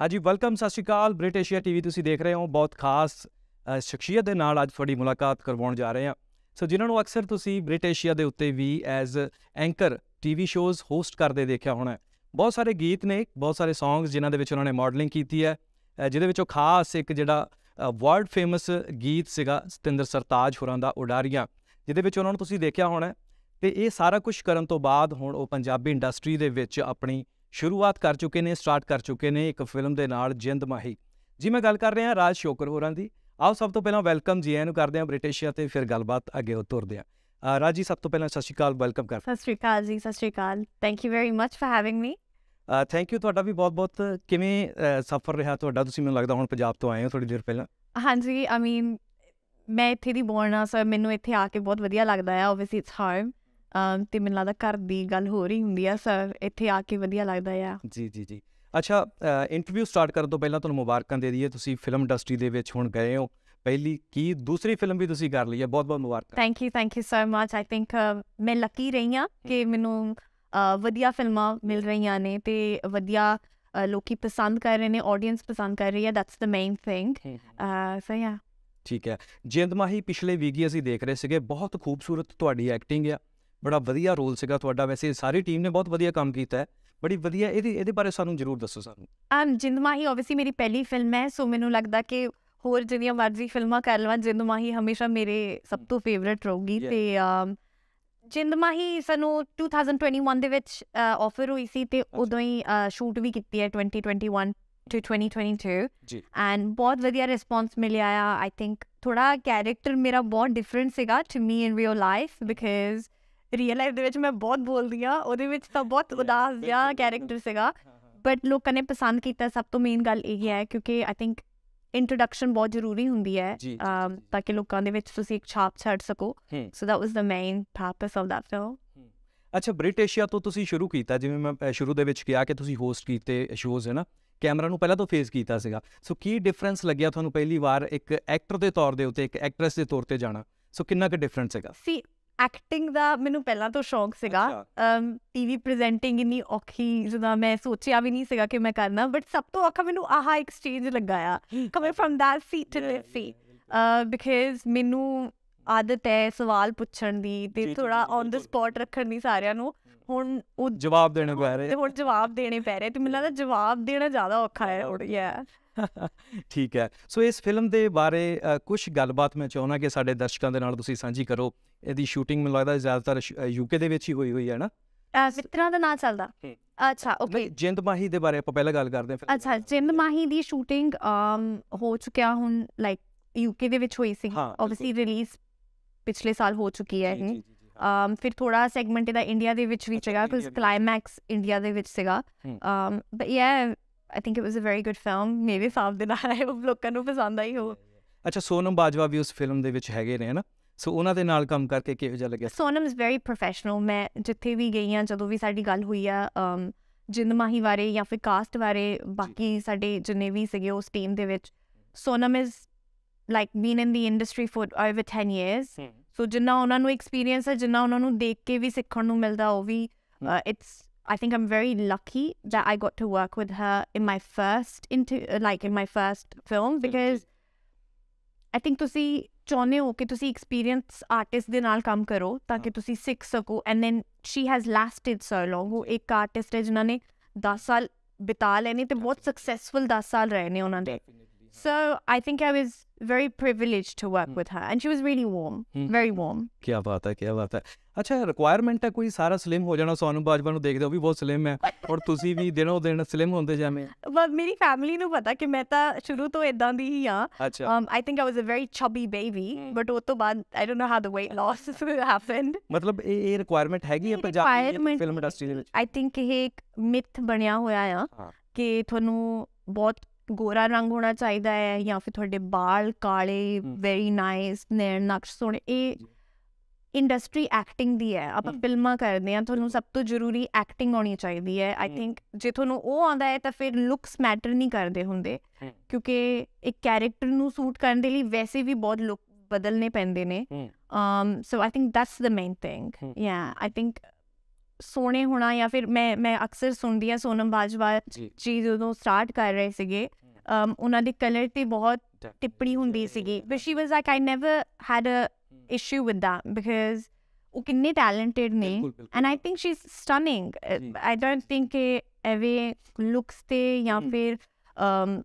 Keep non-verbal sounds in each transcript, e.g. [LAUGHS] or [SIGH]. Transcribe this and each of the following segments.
ਹਾਂਜੀ ਵੈਲਕਮ ਸਤਿ ਸ਼੍ਰੀ ਅਕਾਲ ਬ੍ਰਿਟਿਸ਼ੀਆ ਟੀਵੀ ਤੁਸੀਂ ਦੇਖ ਰਹੇ ਹੋ ਬਹੁਤ ਖਾਸ ਸ਼ਖਸੀਅਤ ਦੇ ਨਾਲ ਅੱਜ ਤੁਹਾਡੀ ਮੁਲਾਕਾਤ ਕਰਵਾਉਣ ਜਾ ਰਹੇ ਹਾਂ ਸੋ ਜਿਨ੍ਹਾਂ ਨੂੰ ਅਕਸਰ ਤੁਸੀਂ ਬ੍ਰਿਟਿਸ਼ੀਆ ਦੇ ਉੱਤੇ ਵੀ as anchor TV shows host ਕਰਦੇ ਦੇਖਿਆ ਹੋਣਾ ਬਹੁਤ ਸਾਰੇ ਗੀਤ ਨੇ ਬਹੁਤ ਸਾਰੇ ਸੌਂਗਸ ਜਿਨ੍ਹਾਂ ਦੇ ਵਿੱਚ ਉਹਨਾਂ ਨੇ ਮਾਡਲਿੰਗ ਕੀਤੀ ਹੈ ਜਿਹਦੇ ਵਿੱਚੋਂ ਖਾਸ ਇੱਕ ਜਿਹੜਾ ਵਰਲਡ ਫੇਮਸ ਗੀਤ ਸੀਗਾ ਸਤਿੰਦਰ ਸਰਤਾਜ ਹੋਰਾਂ ਦਾ ਉਡਾਰੀਆਂ ਜਿਹਦੇ ਵਿੱਚ ਉਹਨਾਂ ਨੂੰ ਤੁਸੀਂ ਦੇਖਿਆ ਹੋਣਾ ਤੇ ਇਹ ਸਾਰਾ ਕੁਝ ਕਰਨ ਤੋਂ ਬਾਅਦ ਹੁਣ ਉਹ ਪੰਜਾਬੀ ਇੰਡਸਟਰੀ ਦੇ ਵਿੱਚ ਆਪਣੀ ਸ਼ੁਰੂਆਤ ਕਰ ਚੁੱਕੇ ਨੇ ਸਟਾਰਟ ਕਰ ਚੁੱਕੇ ਨੇ ਇੱਕ ਫਿਲਮ ਦੇ ਨਾਲ ਜਿੰਦ ਮਾਹੀ ਜੀ ਮੈਂ ਗੱਲ ਕਰ ਰਿਹਾ ਰਾਜ ਸ਼ੋਕਰ ਹੋਰਾਂ ਦੀ ਆਓ ਸਭ ਤੋਂ ਪਹਿਲਾਂ ਵੈਲਕਮ ਜੀ ਨੂੰ ਕਰਦੇ ਹਾਂ ਬ੍ਰਿਟਿਸ਼ੀਆ ਤੇ ਫਿਰ ਗੱਲਬਾਤ ਅੱਗੇ ਉਤਰਦੇ ਆ ਰਾਜ ਜੀ ਸਭ ਤੋਂ ਪਹਿਲਾਂ ਸਤਿ ਸ਼੍ਰੀ ਅਕਾਲ ਵੈਲਕਮ ਕਰ ਸਤਿ ਸ਼੍ਰੀ ਅਕਾਲ ਜੀ ਸਤਿ ਸ਼੍ਰੀ ਅਕਾਲ thank you very much for having me thank you ਤੁਹਾਡਾ ਵੀ ਬਹੁਤ-ਬਹੁਤ ਕਿਵੇਂ ਸਫਰ ਰਿਹਾ ਤੁਹਾਡਾ ਤੁਸੀਂ ਮੈਨੂੰ ਲੱਗਦਾ ਹੁਣ ਪੰਜਾਬ ਤੋਂ ਆਏ ਹੋ ਥੋੜੀ ਦੇਰ ਪਹਿਲਾਂ ਹਾਂਜੀ ਆਈ ਮੀਨ ਮੈਂ ਇੱਥੇ ਦੀ ਬੋਰਨ ਆ ਸੋ ਮੈਨੂੰ ਇੱਥੇ ਆ ਕੇ ਬਹੁਤ ਵਧੀਆ ਲੱਗਦਾ ਹੈ ਆਬਵੀਅਸਲੀ ਇਟਸ ਹੋਮ ਤੇ ਮੈਨੂੰ ਲੱਗਦਾ ਘਰ ਦੀ ਗੱਲ ਹੋ ਰਹੀ ਹੁੰਦੀ ਆ ਸਰ ਇੱਥੇ ਆ ਕੇ ਵਧੀਆ ਲੱਗਦਾ ਆ ਜੀ ਜੀ ਜੀ ਅੱਛਾ ਇੰਟਰਵਿਊ ਸਟਾਰਟ ਕਰਨ ਤੋਂ ਪਹਿਲਾਂ ਤੁਹਾਨੂੰ ਮੁਬਾਰਕਾਂ ਦੇ ਦਈਏ ਤੁਸੀਂ ਫਿਲਮ ਇੰਡਸਟਰੀ ਦੇ ਵਿੱਚ ਹੁਣ ਗਏ ਹੋ ਪਹਿਲੀ ਕੀ ਦੂਸਰੀ ਫਿਲਮ ਵੀ ਤੁਸੀਂ ਕਰ ਲਈ ਹੈ ਬਹੁਤ ਬਹੁਤ ਮੁਬਾਰਕਾਂ thank you thank you so much I think ਮੈਂ ਲੱਕੀ ਰਹੀ ਆ ਕਿ ਮੈਨੂੰ ਵਧੀਆ ਫਿਲਮਾਂ ਮਿਲ ਰਹੀਆਂ ਨੇ ਤੇ ਵਧੀਆ ਲੋਕੀ ਪਸੰਦ ਕਰ ਰਹੇ ਨੇ ਆਡੀਅנס ਪਸੰਦ ਕਰ ਰਹੀ ਹੈ that's the main thing so yeah ਠੀਕ ਹੈ ਜਿੰਦਮਾਹੀ ਪਿਛਲੇ ਵੀਕ ਅਸੀਂ ਦੇਖ ਰਹੇ ਸੀਗੇ ਬਹੁਤ ਖੂਬਸੂਰਤ ਤੁਹਾਡੀ ਐਕਟਿੰਗ ਆ ਬੜਾ ਵਧੀਆ ਰੋਲ ਸੀਗਾ ਤੁਹਾਡਾ ਵੈਸੇ ਸਾਰੀ ਟੀਮ ਨੇ ਬਹੁਤ ਵਧੀਆ ਕੰਮ ਕੀਤਾ ਹੈ ਬੜੀ ਵਧੀਆ ਇਹਦੇ ਇਹਦੇ ਬਾਰੇ ਸਾਨੂੰ ਜਰੂਰ ਦੱਸੋ ਸਾਨੂੰ ਆਮ ਜਿੰਦਮਾਹੀ ਆਬਵੀਅਸਲੀ ਮੇਰੀ ਪਹਿਲੀ ਫਿਲਮ ਹੈ ਸੋ ਮੈਨੂੰ ਲੱਗਦਾ ਕਿ ਹੋਰ ਜਿੰਨੀਆਂ ਮਰਜ਼ੀ ਫਿਲਮਾਂ ਕਰ ਲਵਾਂ ਜਿੰਦਮਾਹੀ ਹਮੇਸ਼ਾ ਮੇਰੇ ਸਭ ਤੋਂ ਫੇਵਰਿਟ ਰਹੂਗੀ ਤੇ ਜਿੰਦਮਾਹੀ ਸਾਨੂੰ 2021 ਦੇ ਵਿੱਚ ਆਫਰ ਹੋਈ ਸੀ ਤੇ ਉਦੋਂ ਹੀ ਸ਼ੂਟ ਵੀ ਕੀਤੀ ਹੈ 2021 to 2022 ਜੀ ਐਂਡ ਬਹੁਤ ਵਧੀਆ ਰਿਸਪੌਂਸ ਮਿਲਿਆ ਆ ਆਈ ਥਿੰਕ ਥੋੜਾ ਕੈਰੈਕਟਰ ਮੇਰਾ ਬਹੁਤ ਡਿਫਰੈਂਟ ਸੀਗਾ to me in real life because real life ਦੇ ਵਿੱਚ ਮੈਂ ਬਹੁਤ ਬੋਲਦੀ ਆ ਉਹਦੇ ਵਿੱਚ ਤਾਂ ਬਹੁਤ ਉਦਾਸ ਜਿਹਾ ਕੈਰੈਕਟਰ ਸੀਗਾ ਬਟ ਲੋਕਾਂ ਨੇ ਪਸੰਦ ਕੀਤਾ ਸਭ ਤੋਂ ਮੇਨ ਗੱਲ ਇਹ ਹੈ ਕਿਉਂਕਿ ਆਈ ਥਿੰਕ ਇੰਟਰੋਡਕਸ਼ਨ ਬਹੁਤ ਜ਼ਰੂਰੀ ਹੁੰਦੀ ਹੈ ਤਾਂ ਕਿ ਲੋਕਾਂ ਦੇ ਵਿੱਚ ਤੁਸੀਂ ਇੱਕ ਛਾਪ ਛੱਡ ਸਕੋ so that was the main purpose of that film ਅੱਛਾ ਬ੍ਰਿਟਿਸ਼ੀਆ ਤੋਂ ਤੁਸੀਂ ਸ਼ੁਰੂ ਕੀਤਾ ਜਿਵੇਂ ਮੈਂ ਸ਼ੁਰੂ ਦੇ ਵਿੱਚ ਕਿਹਾ ਕਿ ਤੁਸੀਂ ਹੋਸਟ ਕੀਤੇ ਸ਼ੋਜ਼ ਹੈ ਨਾ ਕੈਮਰਾ ਨੂੰ ਪਹਿਲਾਂ ਤੋਂ ਫੇਸ ਕੀਤਾ ਸੀਗਾ ਸੋ ਕੀ ਡਿਫਰੈਂਸ ਲੱਗਿਆ ਤੁਹਾਨੂੰ ਪਹਿਲੀ ਵਾਰ ਇੱਕ ਐਕਟਰ ਦੇ ਤੌਰ ਦੇ ਉੱਤੇ ਇੱਕ ਐਕਟ੍ਰੈਸ ਦੇ ਤੌਰ ਤੇ ਜਾਣਾ ਸੋ ਕਿੰਨਾ ਕੁ ਡਿਫਰੈਂਸ ਹੈਗਾ ਸੀ ਐਕਟਿੰਗ ਦਾ ਮੈਨੂੰ ਪਹਿਲਾਂ ਤੋਂ ਸ਼ੌਂਕ ਸੀਗਾ ਟੀਵੀ ਪ੍ਰੈਜ਼ੈਂਟਿੰਗ ਇਨੀ ਔਖੀ ਜਿਦਾ ਮੈਂ ਸੋਚਿਆ ਵੀ ਨਹੀਂ ਸੀਗਾ ਕਿ ਮੈਂ ਕਰਨਾ ਬਟ ਸਭ ਤੋਂ ਔਖਾ ਮੈਨੂੰ ਆਹਾ ਐਕਸਚੇਂਜ ਲੱਗਾਇਆ coming from that seat to this seat because ਮੈਨੂੰ ਆਦਤ ਹੈ ਸਵਾਲ ਪੁੱਛਣ ਦੀ ਤੇ ਥੋੜਾ ਔਨ ਦ ਸਪੌਟ ਰੱਖਣ ਦੀ ਸਾਰਿਆਂ ਨੂੰ ਹੁਣ ਉਹ ਜਵਾਬ ਦੇਣੇ ਪੈ ਰਹੇ ਤੇ ਹੁਣ ਜਵਾਬ ਦੇਣੇ ਪੈ ਰਹੇ ਤੇ ਮੈਨੂੰ ਲੱਗਦਾ ਜਵਾਬ ਦੇਣਾ ਜ਼ਿਆਦਾ ਔਖਾ ਹੈ ਯਾ ਠੀਕ ਹੈ ਸੋ ਇਸ ਫਿਲਮ ਦੇ ਬਾਰੇ ਕੁਝ ਗੱਲਬਾਤ ਮੈਂ ਚਾਹੁੰਦਾ ਕਿ ਸਾਡੇ ਦਰਸ਼ਕਾਂ ਦੇ ਨਾਲ ਤੁਸੀਂ ਸਾਂਝੀ ਕਰੋ ਇਹਦੀ ਸ਼ੂਟਿੰਗ ਮੈਨੂੰ ਲੱਗਦਾ ਜ਼ਿਆਦਾਤਰ ਯੂਕੇ ਦੇ ਵਿੱਚ ਹੀ ਹੋਈ ਹੋਈ ਹੈ ਨਾ ਵਿਤਰਾ ਦਾ ਨਾਂ ਚੱਲਦਾ ਅੱਛਾ ਓਕੇ ਜਿੰਦ ਮਾਹੀ ਦੇ ਬਾਰੇ ਆਪਾਂ ਪਹਿਲਾਂ ਗੱਲ ਕਰਦੇ ਹਾਂ ਅੱਛਾ ਜਿੰਦ ਮਾਹੀ ਦੀ ਸ਼ੂਟਿੰਗ ਹੋ ਚੁੱਕਿਆ ਹੁਣ ਲਾਈਕ ਯੂਕੇ ਦੇ ਵਿੱਚ ਹੋਈ ਸੀ ਆਬਵੀਅਸਲੀ ਰਿਲੀਜ਼ ਪਿਛਲੇ ਸਾਲ ਹੋ ਚੁੱਕੀ ਹੈ ਇਹ ਅਮ ਫਿਰ ਥੋੜਾ ਸੈਗਮੈਂਟ ਇਹਦਾ ਇੰਡੀਆ ਦੇ ਵਿੱਚ ਵੀ ਸੀਗਾ ਕੁਝ ਕਲਾਈਮੈਕਸ ਇੰਡੀਆ ਦੇ ਵਿੱਚ ਸੀਗਾ um but yeah I think it was a very good film maybe ਫਾਮ ਦੇ ਨਾਲ ਆਈ ਹੋਪ ਲੋਕਾਂ ਨੂੰ ਪਸੰਦ ਆਈ ਹੋ ਅੱਛਾ ਸੋਨਮ ਬਾਜਵਾ ਵੀ ਉਸ ਫਿਲਮ ਦੇ ਵਿੱਚ ਹੈਗੇ ਨੇ ਨਾ ਸੋ ਉਹਨਾਂ ਦੇ ਨਾਲ ਕੰਮ ਕਰਕੇ ਕਿਹੋ ਜਿਹਾ ਲੱਗਿਆ ਸੋਨਮ ਇਜ਼ ਵੈਰੀ ਪ੍ਰੋਫੈਸ਼ਨਲ ਮੈਂ ਜਿੱਥੇ ਵੀ ਗਈ ਆ ਜਦੋਂ ਵੀ ਸਾਡੀ ਗੱਲ ਹੋਈ ਆ ਜਿੰਦ ਮਾਹੀ ਬਾਰੇ ਜਾਂ ਫਿਰ ਕਾਸਟ ਬਾਰੇ ਬਾਕੀ ਸਾਡੇ ਜਿੰਨੇ ਵੀ ਸੀਗੇ ਉਸ ਟੀਮ ਦੇ ਵਿੱਚ Sonam is like been in the industry for over 10 years so ਜਿੰਨਾ ਉਹਨਾਂ ਨੂੰ ਐਕਸਪੀਰੀਅੰਸ ਹੈ ਜਿੰਨਾ ਉਹਨਾਂ ਨੂੰ ਦੇਖ ਕੇ ਵੀ ਸਿੱਖਣ ਨੂੰ ਮਿਲਦਾ ਉਹ ਵੀ it's I think I'm very lucky that I got to work with her in my first into uh, like in my first film because I think ਤੁਸੀਂ ਚਾਹੁੰਦੇ ਹੋ ਕਿ ਤੁਸੀਂ ਐਕਸਪੀਰੀਅੰਸ ਆਰਟਿਸਟ ਦੇ ਨਾਲ ਕੰਮ ਕਰੋ ਤਾਂ ਕਿ ਤੁਸੀਂ ਸਿੱਖ ਸਕੋ and then she has lasted so long ਉਹ ਇੱਕ ਆਰਟਿਸਟ ਹੈ ਜਿਨ੍ਹਾਂ ਨੇ 10 ਸਾਲ ਬਿਤਾ ਲੈਨੇ ਤੇ ਬਹੁਤ ਸਕਸੈਸਫੁਲ 10 ਸਾਲ ਰਹੇ ਨੇ ਉਹਨਾਂ ਦੇ So I think I was very privileged to work hmm. with her and she was really warm, hmm. very warm. ਕੀ ਬਾਤ ਹੈ ਕੀ ਬਾਤ ਹੈ ਅੱਛਾ ਰਿਕੁਆਇਰਮੈਂਟ ਹੈ ਕੋਈ ਸਾਰਾ ਸਲਿਮ ਹੋ ਜਾਣਾ ਸੋਨੂ ਬਾਜਵਾ ਨੂੰ ਦੇਖਦੇ ਹੋ ਵੀ ਬਹੁਤ ਸਲਿਮ ਹੈ ਔਰ ਤੁਸੀਂ ਵੀ ਦਿਨੋ ਦਿਨ ਸਲਿਮ ਹੁੰਦੇ ਜਾਂਦੇ ਬਸ ਮੇਰੀ ਫੈਮਿਲੀ ਨੂੰ ਪਤਾ ਕਿ ਮੈਂ ਤਾਂ ਸ਼ੁਰੂ ਤੋਂ ਇਦਾਂ ਦੀ ਹੀ ਆ um i think i was a very chubby baby hmm. but ਉਹ ਤੋਂ ਬਾਅਦ i don't know how the weight loss [LAUGHS] happened ਮਤਲਬ ਇਹ ਇਹ ਰਿਕੁਆਇਰਮੈਂਟ ਹੈਗੀ ਹੈ ਪੰਜਾਬੀ ਫਿਲਮ ਇੰਡਸਟਰੀ ਦੇ ਵਿੱਚ i think ਇਹ ਇੱਕ ਮਿਥ ਬਣਿਆ ਹੋਇਆ ਆ ਕਿ ਤੁਹਾਨੂੰ ਬਹੁਤ ਗੋਰਾ ਰੰਗ ਹੋਣਾ ਚਾਹੀਦਾ ਹੈ ਜਾਂ ਫਿਰ ਤੁਹਾਡੇ ਵਾਲ ਕਾਲੇ ਵੈਰੀ ਨਾਈਸ ਨੇ ਨਕਸ਼ ਸੋਹਣੇ ਇਹ ਇੰਡਸਟਰੀ ਐਕਟਿੰਗ ਦੀ ਹੈ ਆਪਾਂ ਫਿਲਮਾਂ ਕਰਦੇ ਆ ਤੁਹਾਨੂੰ ਸਭ ਤੋਂ ਜ਼ਰੂਰੀ ਐਕਟਿੰਗ ਆਉਣੀ ਚਾਹੀਦੀ ਹੈ ਆਈ ਥਿੰਕ ਜੇ ਤੁਹਾਨੂੰ ਉਹ ਆਉਂਦਾ ਹੈ ਤਾਂ ਫਿਰ ਲੁਕਸ ਮੈਟਰ ਨਹੀਂ ਕਰਦੇ ਹੁੰਦੇ ਕਿਉਂਕਿ ਇੱਕ ਕੈਰੈਕਟਰ ਨੂੰ ਸੂਟ ਕਰਨ ਦੇ ਲਈ ਵੈਸੇ ਵੀ ਬਹੁਤ ਲੁੱਕ ਬਦਲਨੇ ਪੈਂਦੇ ਨੇ um so I think that's the main thing yeah I think ਸੋਹਣੇ ਹੋਣਾ ਜਾਂ ਫਿਰ ਮੈਂ ਮੈਂ ਅਕਸਰ ਸੁਣਦੀ ਆ ਸੋਨਮ ਬਾਜਵਾ ਜੀ ਜਦੋਂ ਸਟਾਰਟ ਕਰ ਰਹੇ ਸੀਗੇ ਉਹਨਾਂ ਦੇ ਕਲਰ ਤੇ ਬਹੁਤ ਟਿੱਪਣੀ ਹੁੰਦੀ ਸੀਗੀ but she was like I never had a issue with that because ਉਹ ਕਿੰਨੇ ਟੈਲੈਂਟਡ ਨੇ and I think she is stunning I don't think ਕਿ ਐਵੇਂ ਲੁਕਸ ਤੇ ਜਾਂ ਫਿਰ